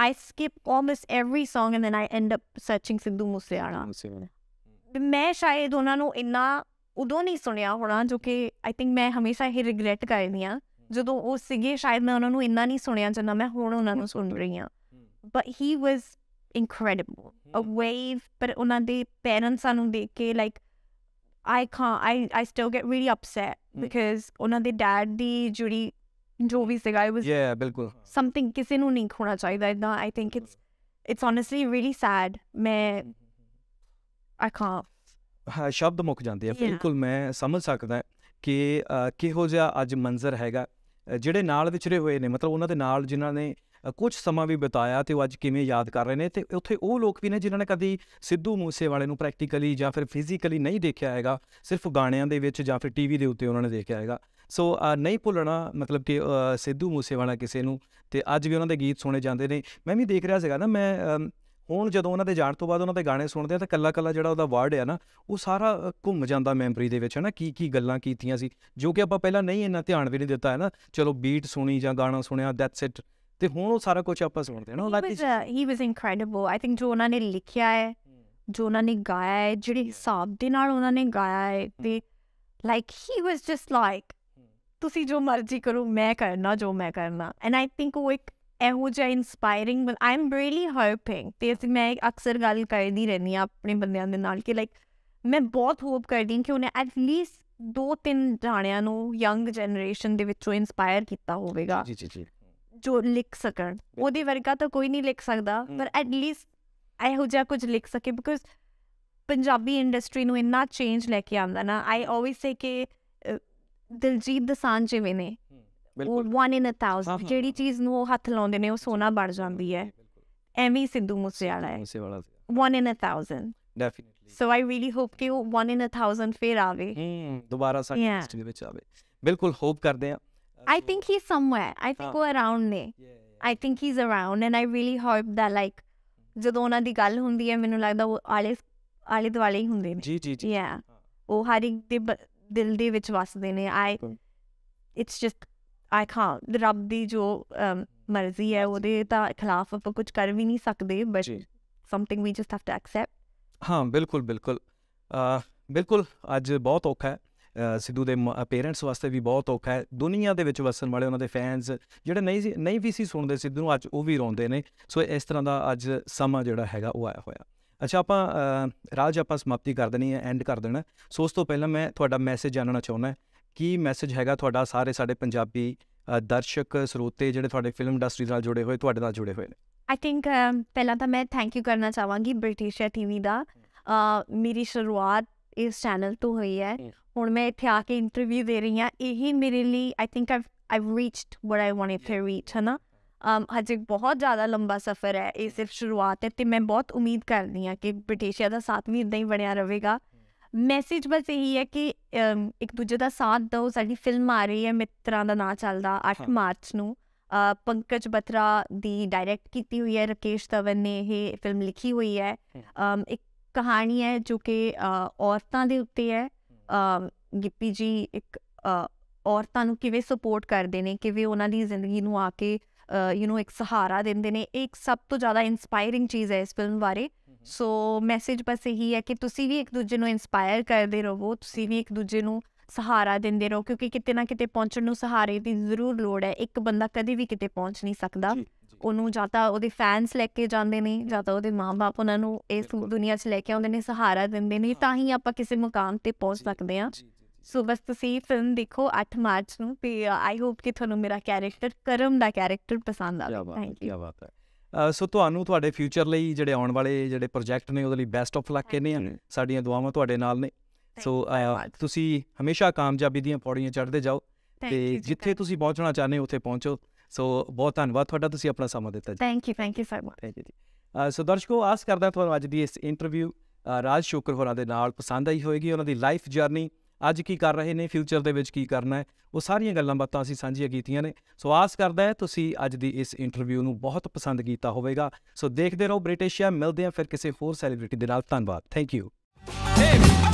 I skip almost every song and then I end up searching Sidhu Moosewala ਮੈਂ ਸ਼ਾਇਦ ਉਹਨਾਂ ਨੂੰ ਇੰਨਾ ਉਦੋਂ ਨਹੀਂ ਸੁਣਿਆ ਹੋਣਾ ਜੋ ਕਿ ਆਈ ਥਿੰਕ ਮੈਂ ਹਮੇਸ਼ਾ ਇਹ ਰਿਗਰੈਟ ਕਰਦੀ ਆ ਜਦੋਂ ਉਹ ਸੀਗੇ ਸ਼ਾਇਦ ਮੈਂ ਉਹਨਾਂ ਨੂੰ ਇੰਨਾ ਨਹੀਂ ਸੁਣਿਆ ਜਿੰਨਾ ਮੈਂ ਹੁਣ ਉਹਨਾਂ ਨੂੰ ਸੁਣ ਰਹੀ ਹਾਂ but he was incredible a wave ਪਰ ਉਹਨਾਂ ਦੇ ਪੈਰੈਂਟਸਾਂ ਨੂੰ ਦੇਖ ਕੇ like I can't I I still get really upset because ਉਹਨਾਂ ਦੇ ਡੈਡ ਦੀ ਜੁੜੀ ਜੋ ਵੀ ਸੀਗਾ ਆਈ ਵਾਸ ਯਾ ਬਿਲਕੁਲ ਸਮਥਿੰਗ ਕਿਸੇ ਨੂੰ ਨਹੀਂ ਹੋਣਾ ਚਾਹੀਦਾ ਇਦਾਂ I think it's it's honestly really sad ਮੈਂ ਆਈ ਕਾਂਟ ਸ਼ਬਦ ਮੁੱਕ ਜਾਂਦੇ ਆ ਬਿਲਕੁਲ ਮੈਂ ਸਮਝ ਸਕਦਾ ਕਿ ਕਿਹੋ ਜਿਹਾ ਅੱਜ ਮੰਜ਼ਰ ਹੈਗਾ ਜਿਹੜੇ ਨਾਲ ਵਿਚਰੇ ਹੋਏ ਨੇ ਮਤਲਬ ਉਹਨਾਂ ਦੇ ਨਾਲ ਜਿਨ੍ਹਾਂ ਨੇ ਕੁਝ ਸਮਾਂ ਵੀ ਬਿਤਾਇਆ ਤੇ ਉਹ ਅੱਜ ਕਿਵੇਂ ਯਾਦ ਕਰ ਰਹੇ ਨੇ ਤੇ ਉੱਥੇ ਉਹ ਲੋਕ ਵੀ ਨੇ ਜਿਨ੍ਹਾਂ ਨੇ ਕਦੀ ਸਿੱਧੂ ਮੂਸੇਵਾਲੇ ਨੂੰ ਪ੍ਰੈਕਟੀਕਲੀ ਜਾਂ ਫਿਰ ਫਿਜ਼ੀਕਲੀ ਨਹੀਂ ਦੇਖਿਆ ਹੈਗਾ ਸਿਰਫ ਗਾਣਿਆਂ ਦੇ ਵਿੱਚ ਜਾਂ ਫਿਰ ਟੀਵੀ ਦੇ ਉੱਤੇ ਉਹਨਾਂ ਨੇ ਦੇਖਿਆ ਹੈਗਾ ਸੋ ਨਹੀਂ ਭੁੱਲਣਾ ਮਤਲਬ ਕਿ ਸਿੱਧੂ ਮੂਸੇਵਾਲਾ ਕਿਸੇ ਨੂੰ ਤੇ ਅੱਜ ਵੀ ਉਹਨਾਂ ਦੇ ਗੀਤ ਸੁਣੇ ਜਾਂਦੇ ਨੇ ਮੈਂ ਵੀ ਦੇਖ ਰਿਹਾ ਸੀਗਾ ਨਾ ਮੈਂ ਹੁਣ ਜਦੋਂ ਉਹਨਾਂ ਦੇ ਜਾਣ ਤੋਂ ਬਾਅਦ ਉਹਨਾਂ ਦੇ ਗਾਣੇ ਸੁਣਦੇ ਆ ਤਾਂ ਕੱਲਾ ਕੱਲਾ ਜਿਹੜਾ ਉਹਦਾ ਵਰਡ ਆ ਨਾ ਉਹ ਸਾਰਾ ਘੁੰਮ ਜਾਂਦਾ ਮੈਮਰੀ ਦੇ ਵਿੱਚ ਹੈ ਨਾ ਕੀ ਕੀ ਗੱਲਾਂ ਕੀਤੀਆਂ ਸੀ ਜੋ ਕਿ ਆਪਾਂ ਪਹਿਲਾਂ ਨਹੀਂ ਇੰਨਾ ਧਿਆਨ ਵੀ ਨਹੀਂ ਦਿੱਤਾ ਹੈ ਨਾ ਚਲੋ ਬੀਟ ਸੁਣੀ ਜਾਂ ਗਾਣਾ ਸੁਣਿਆ ਦੈਟਸ ਇਟ ਤੇ ਹੁਣ ਉਹ ਸਾਰਾ ਕੁਝ ਆਪਾਂ ਸੁਣਦੇ ਹਾਂ ਨਾ ਹੀ ਵਾਸ ਇਨਕ੍ਰੈਡੀਬਲ ਆਈ ਥਿੰਕ ਜੋ ਉਹਨਾਂ ਨੇ ਲਿਖਿਆ ਹੈ ਜੋ ਉਹਨਾਂ ਨੇ ਗਾਇਆ ਹੈ ਜਿਹੜੇ ਹਿਸਾਬ ਦੇ ਨਾਲ ਉਹਨਾਂ ਨੇ ਗਾਇਆ ਹੈ ਤੇ like he was just like ਤੁਸੀਂ ਜੋ ਮਰਜ਼ੀ ਕਰੋ ਮੈਂ ਕਰਨਾ ਜੋ ਮੈਂ ਕਰਨਾ ਐਂਡ ਆਈ ਥਿੰਕ ਉਹ ਇੱਕ ਇਹੋ ਜਿਹਾ inspiring but I'm really hoping ਤੇ ਅਸੀਂ ਮੈਂ ਅਕਸਰ ਗੱਲ ਕਰਦੀ ਰਹਿੰਦੀ ਆ ਆਪਣੇ ਬੰਦਿਆਂ ਦੇ ਨਾਲ ਕਿ ਲਾਈਕ ਮੈਂ ਬਹੁਤ ਹੋਪ ਕਰਦੀ ਹਾਂ ਕਿ ਉਹਨੇ ਐਟ ਲੀਸਟ ਦੋ ਤਿੰਨ ਜਾਣਿਆਂ ਨੂੰ ਯੰਗ ਜਨਰੇਸ਼ਨ ਦੇ ਵਿੱਚੋਂ ਇਨਸਪਾਇਰ ਕੀਤਾ ਹੋਵੇਗਾ ਜੀ ਜੀ ਜੀ ਜੋ ਲਿਖ ਸਕਣ ਉਹਦੇ ਵਰਗਾ ਤਾਂ ਕੋਈ ਨਹੀਂ ਲਿਖ ਸਕਦਾ ਪਰ ਐਟ ਲੀਸਟ ਇਹੋ ਜਿਹਾ ਕੁਝ ਲਿਖ ਸਕੇ ਬਿਕੋਜ਼ ਪੰਜਾਬੀ ਇੰਡਸਟਰੀ ਨੂੰ ਇੰਨਾ ਚੇਂਜ ਲੈ ਕੇ ਆਉਂਦਾ ਨਾ ਆਈ ਆਲਵੇਸ ਸੇ ਕਿ ਦਿਲਜੀਤ ਦਸਾਂਝ ਜਿਵੇਂ ਨੇ ਬਿਲਕੁਲ ਵਨ ਇਨ ਅ 1000 ਜਿਹੜੀ ਚੀਜ਼ ਨੂੰ ਉਹ ਹੱਥ ਲਾਉਂਦੇ ਨੇ ਉਹ ਸੋਨਾ ਬਣ ਜਾਂਦੀ ਹੈ ਐਵੇਂ ਸਿੱਧੂ ਮੂਸੇਵਾਲਾ ਹੈ Moosewala one in a 1000 definitely so I really hope ਕਿ ਉਹ ਵਨ ਇਨ ਅ 1000 ਫੇਰ ਆਵੇ ਹੂੰ ਦੁਬਾਰਾ ਸਾਡੀ ਹਿਸਟਰੀ ਵਿੱਚ ਆਵੇ ਬਿਲਕੁਲ ਹੋਪ ਕਰਦੇ ਆ I think he somewhere I think ਉਹ ਅਰਾਊਂਡ ਨੇ I think he is around and I really hope that like ਜਦੋਂ ਉਹਨਾਂ ਦੀ ਗੱਲ ਹੁੰਦੀ ਹੈ ਮੈਨੂੰ ਲੱਗਦਾ ਉਹ ਆਲੇ ਆਲੇ ਦਿਵਾਲੇ ਹੀ ਹੁੰਦੇ ਨੇ ਜੀ ਜੀ ਜੀ ਯਾ ਉਹ ਹਰ ਇੱਕ ਦੇ ਦਿਲ ਦੇ ਵਿੱਚ ਵਸਦੇ ਨੇ I it's just I can't ਰੱਬ ਦੀ ਜੋ ਮਰਜ਼ੀ ਹੈ ਉਹਦੇ ਤਾਂ ਖਿਲਾਫ ਆਪਾਂ ਕੁਝ ਕਰ ਵੀ ਨਹੀਂ ਸਕਦੇ but something we just have to accept ਹਾਂ ਬਿਲਕੁਲ ਬਿਲਕੁਲ ਬਿਲਕੁਲ ਅੱਜ ਬਹੁਤ ਔਖਾ ਹੈ ਸਿੱਧੂ ਦੇ ਪੇਰੈਂਟਸ ਵਾਸਤੇ ਵੀ ਬਹੁਤ ਔਖਾ ਹੈ ਦੁਨੀਆ ਦੇ ਵਿੱਚ ਵਸਣ ਵਾਲੇ ਉਹਨਾਂ ਦੇ ਫੈਨਸ ਜਿਹੜੇ ਨਹੀਂ ਨਹੀਂ ਵੀ ਸੀ ਸੁਣਦੇ ਸਿੱਧੂ ਨੂੰ ਅੱਜ ਉਹ ਵੀ ਰੋਂਦੇ ਨੇ ਸੋ ਇਸ ਤਰ੍ਹਾਂ ਦਾ ਅੱਜ ਸਮਾਂ ਜਿਹੜਾ ਹੈਗਾ ਉਹ ਆਇਆ ਹੋਇਆ ਅੱਛਾ ਆਪਾਂ ਰਾਜ ਆਪਾਂ ਸਮਾਪਤੀ ਕਰ ਦੇਣੀ ਹੈ ਐਂਡ ਕਰ ਦੇਣਾ ਸੋ ਉਸ ਤੋਂ ਪਹਿਲਾਂ ਮੈਂ ਤੁਹਾਡਾ ਮੈਸੇਜ ਜਾਨਣਾ ਚਾਹੁੰਦਾ ਕੀ ਮੈਸੇਜ ਹੈਗਾ ਤੁਹਾਡਾ ਸਾਰੇ ਸਾਡੇ ਪੰਜਾਬੀ ਦਰਸ਼ਕ ਸਰੋਤੇ ਜਿਹੜੇ ਤੁਹਾਡੇ ਫਿਲਮ ਇੰਡਸਟਰੀ ਨਾਲ ਜੁੜੇ ਹੋਏ ਤੁਹਾਡੇ ਨਾਲ ਜੁੜੇ ਹੋਏ ਨੇ ਆਈ ਥਿੰਕ ਪਹਿਲਾਂ ਤਾਂ ਮੈਂ ਥੈਂਕ ਯੂ ਕਰਨਾ ਚਾਹਾਂਗੀ ਬ੍ਰਿਟਿਸ਼ ਟੀਵੀ ਦਾ ਮੇਰੀ ਸ਼ੁਰੂਆਤ ਇਸ ਚੈਨਲ ਤੋਂ ਹੋਈ ਹੈ ਹੁਣ ਮੈਂ ਇੱਥੇ ਆ ਕੇ ਇੰਟਰਵਿਊ ਦੇ ਰਹੀ ਹਾਂ ਹੀ ਮੇਰੇ ਲਈ I think I've I've reached what I wanted to reach ਹਨਾ ਅਮ ਹਜੇ ਬਹੁਤ ਜ਼ਿਆਦਾ ਲੰਬਾ ਸਫ਼ਰ ਹੈ ਇਹ ਸਿਰਫ ਸ਼ੁਰੂਆਤ ਹੈ ਤੇ ਮੈਂ ਬਹੁਤ ਉਮੀਦ ਕਰਦੀ ਹਾਂ ਕਿ ਬ੍ਰਿਟਿਸ਼ਿਆ ਦਾ ਸਾਥ ਵੀ ਇਦਾਂ ਹੀ ਬਣਿਆ ਰਹੇਗਾ ਮੈਸੇਜ ਬਸ ਇਹੀ ਹੈ ਕਿ ਇੱਕ ਦੂਜੇ ਦਾ ਸਾਥ ਦਿਓ ਸਾਡੀ ਫਿਲਮ ਆ ਰਹੀ ਹੈ ਮਿੱਤਰਾਂ ਦਾ ਨਾਂ ਚੱਲਦਾ 8 ਮਾਰਚ ਨੂੰ ਪੰਕਜ ਬਤਰਾ ਦੀ ਡਾਇਰੈਕਟ ਕੀਤੀ ਹੋਈ ਹੈ ਰਕੇਸ਼ ਤਵਨ ਨੇ ਇਹ ਫਿਲਮ ਲਿਖੀ ਹੋਈ ਹੈ ਇੱਕ ਕਹਾਣੀ ਹੈ ਜੋ ਕਿ ਔਰਤਾਂ ਦੇ ਉੱਤੇ ਹੈ ਗਿੱਪੀ ਜੀ ਇੱਕ ਔਰਤਾਂ ਨੂੰ ਕਿਵੇਂ ਸਪੋਰਟ ਕਰਦੇ ਨੇ ਕਿਵੇਂ ਉਹਨਾਂ ਦੀ ਜ਼ਿੰਦਗੀ ਨੂੰ ਆ ਕੇ ਯੂ نو ਇੱਕ ਸਹਾਰਾ ਦਿੰਦੇ ਨੇ ਇੱਕ ਸਭ ਤੋਂ ਜ਼ਿਆਦਾ ਇਨਸਪਾਇਰਿੰਗ ਚੀਜ਼ ਹੈ ਇਸ ਫਿਲਮ ਬਾਰੇ ਸੋ ਮੈਸੇਜ ਬਸ ਇਹੀ ਹੈ ਕਿ ਤੁਸੀਂ ਵੀ ਇੱਕ ਦੂਜੇ ਨੂੰ ਇਨਸਪਾਇਰ ਕਰਦੇ ਰਹੋ ਤੁਸੀਂ ਵੀ ਇੱਕ ਦੂਜੇ ਨੂੰ ਸਹਾਰਾ ਦਿੰਦੇ ਰਹੋ ਕਿਉਂਕਿ ਕਿਤੇ ਨਾ ਕਿਤੇ ਪਹੁੰਚਣ ਨੂੰ ਸਹਾਰੇ ਦੀ ਜ਼ਰੂਰ ਲੋੜ ਹੈ ਇੱਕ ਬੰਦਾ ਕਦੇ ਵੀ ਕਿਤੇ ਪਹੁੰਚ ਨਹੀਂ ਸਕਦਾ ਉਹਨੂੰ ਜਾਂ ਤਾਂ ਉਹਦੇ ਫੈਨਸ ਲੈ ਕੇ ਜਾਂਦੇ ਨੇ ਜਾਂ ਤਾਂ ਉਹਦੇ ਮਾਪੇ ਉਹਨਾਂ ਨੂੰ ਇਸ ਦੁਨੀਆ 'ਚ ਲੈ ਕੇ ਆਉਂਦੇ ਨੇ ਸਹਾਰਾ ਦਿੰਦੇ ਨੇ ਤਾਂ ਹੀ ਆਪਾਂ ਕਿਸੇ ਮੁਕਾਮ ਤੇ ਪਹੁੰਚ ਸਕਦੇ ਆ ਸੋ ਬਸ ਤੁਸੀਂ ਫਿਲਮ ਦੇਖੋ 8 ਮਾਰਚ ਨੂੰ ਤੇ ਆਈ ਹੋਪ ਕਿ ਤੁਹਾਨੂੰ ਮੇਰਾ ਕੈਰੈਕਟਰ ਕਰਮ ਦਾ ਕੈਰੈਕਟਰ ਪਸੰਦ ਆਵੇ ਥੈਂਕ ਯੂ ਕੀ ਬਾਤ ਹੈ ਸੋ ਤੁਹਾਨੂੰ ਤੁਹਾਡੇ ਫਿਊਚਰ ਲਈ ਜਿਹੜੇ ਆਉਣ ਵਾਲੇ ਜਿਹੜੇ ਪ੍ਰੋਜੈਕਟ ਨੇ ਉਹਦੇ ਲਈ ਬੈਸਟ ਆਫ ਲੱਕ ਕਹਿੰਦੇ ਆ ਸਾਡੀਆਂ ਦੁਆਵਾਂ ਤੁਹਾਡੇ ਨਾਲ ਨੇ ਸੋ ਤੁਸੀਂ ਹਮੇਸ਼ਾ ਕਾਮਯਾਬੀ ਦੀਆਂ ਪੌੜੀਆਂ ਚੜ੍ਹਦੇ ਜਾਓ ਤੇ ਜਿੱਥੇ ਤੁਸੀਂ ਪਹੁੰਚਣਾ ਚਾਹੁੰਦੇ ਹੋ ਉੱਥੇ ਪਹੁੰਚੋ ਸੋ ਬਹੁਤ ਧੰਨਵਾਦ ਤੁਹਾਡਾ ਤੁਸੀਂ ਆਪਣਾ ਸਮਾਂ ਦਿੱਤਾ ਜੀ thank you thank you so much so ਦਰਸ਼ਕੋ ਆਸ ਕਰਦਾ ਤੁਹਾਨੂੰ ਅੱਜ ਦੀ ਇਸ ਇੰਟਰਵਿਊ ਰਾਜ ਸ਼ੋਕਰ ਹੋਰਾਂ ਦੇ ਨਾਲ ਪਸੰਦ ਆਈ ਹੋਵੇਗੀ ਉਹਨਾਂ ਦੀ ਲਾਈਫ ਜਰਨੀ ਅੱਜ ਕੀ ਕਰ ਰਹੇ ਨੇ ਫਿਊਚਰ ਦੇ ਵਿੱਚ ਕੀ ਕਰਨਾ ਹੈ ਉਹ ਸਾਰੀਆਂ ਗੱਲਾਂ ਬਾਤਾਂ ਅਸੀਂ ਸਾਂਝੀਆਂ ਕੀਤੀਆਂ ਨੇ ਸੋ ਆਸ ਕਰਦਾ ਹੈ ਤੁਸੀਂ ਅੱਜ ਦੀ ਇਸ ਇੰਟਰਵਿਊ ਨੂੰ ਬਹੁਤ ਪਸੰਦ ਕੀਤਾ ਹੋਵੇਗਾ ਸੋ ਦੇਖਦੇ ਰਹੋ ਬ੍ਰਿਟਿਸ਼ੀਆ ਮਿਲਦੇ ਆ ਫਿਰ ਕਿਸੇ ਹੋਰ ਸੈਲੀਬ੍ਰਿਟੀ ਦੇ ਨਾਲ ਧੰਨਵਾਦ ਥੈਂਕ ਯੂ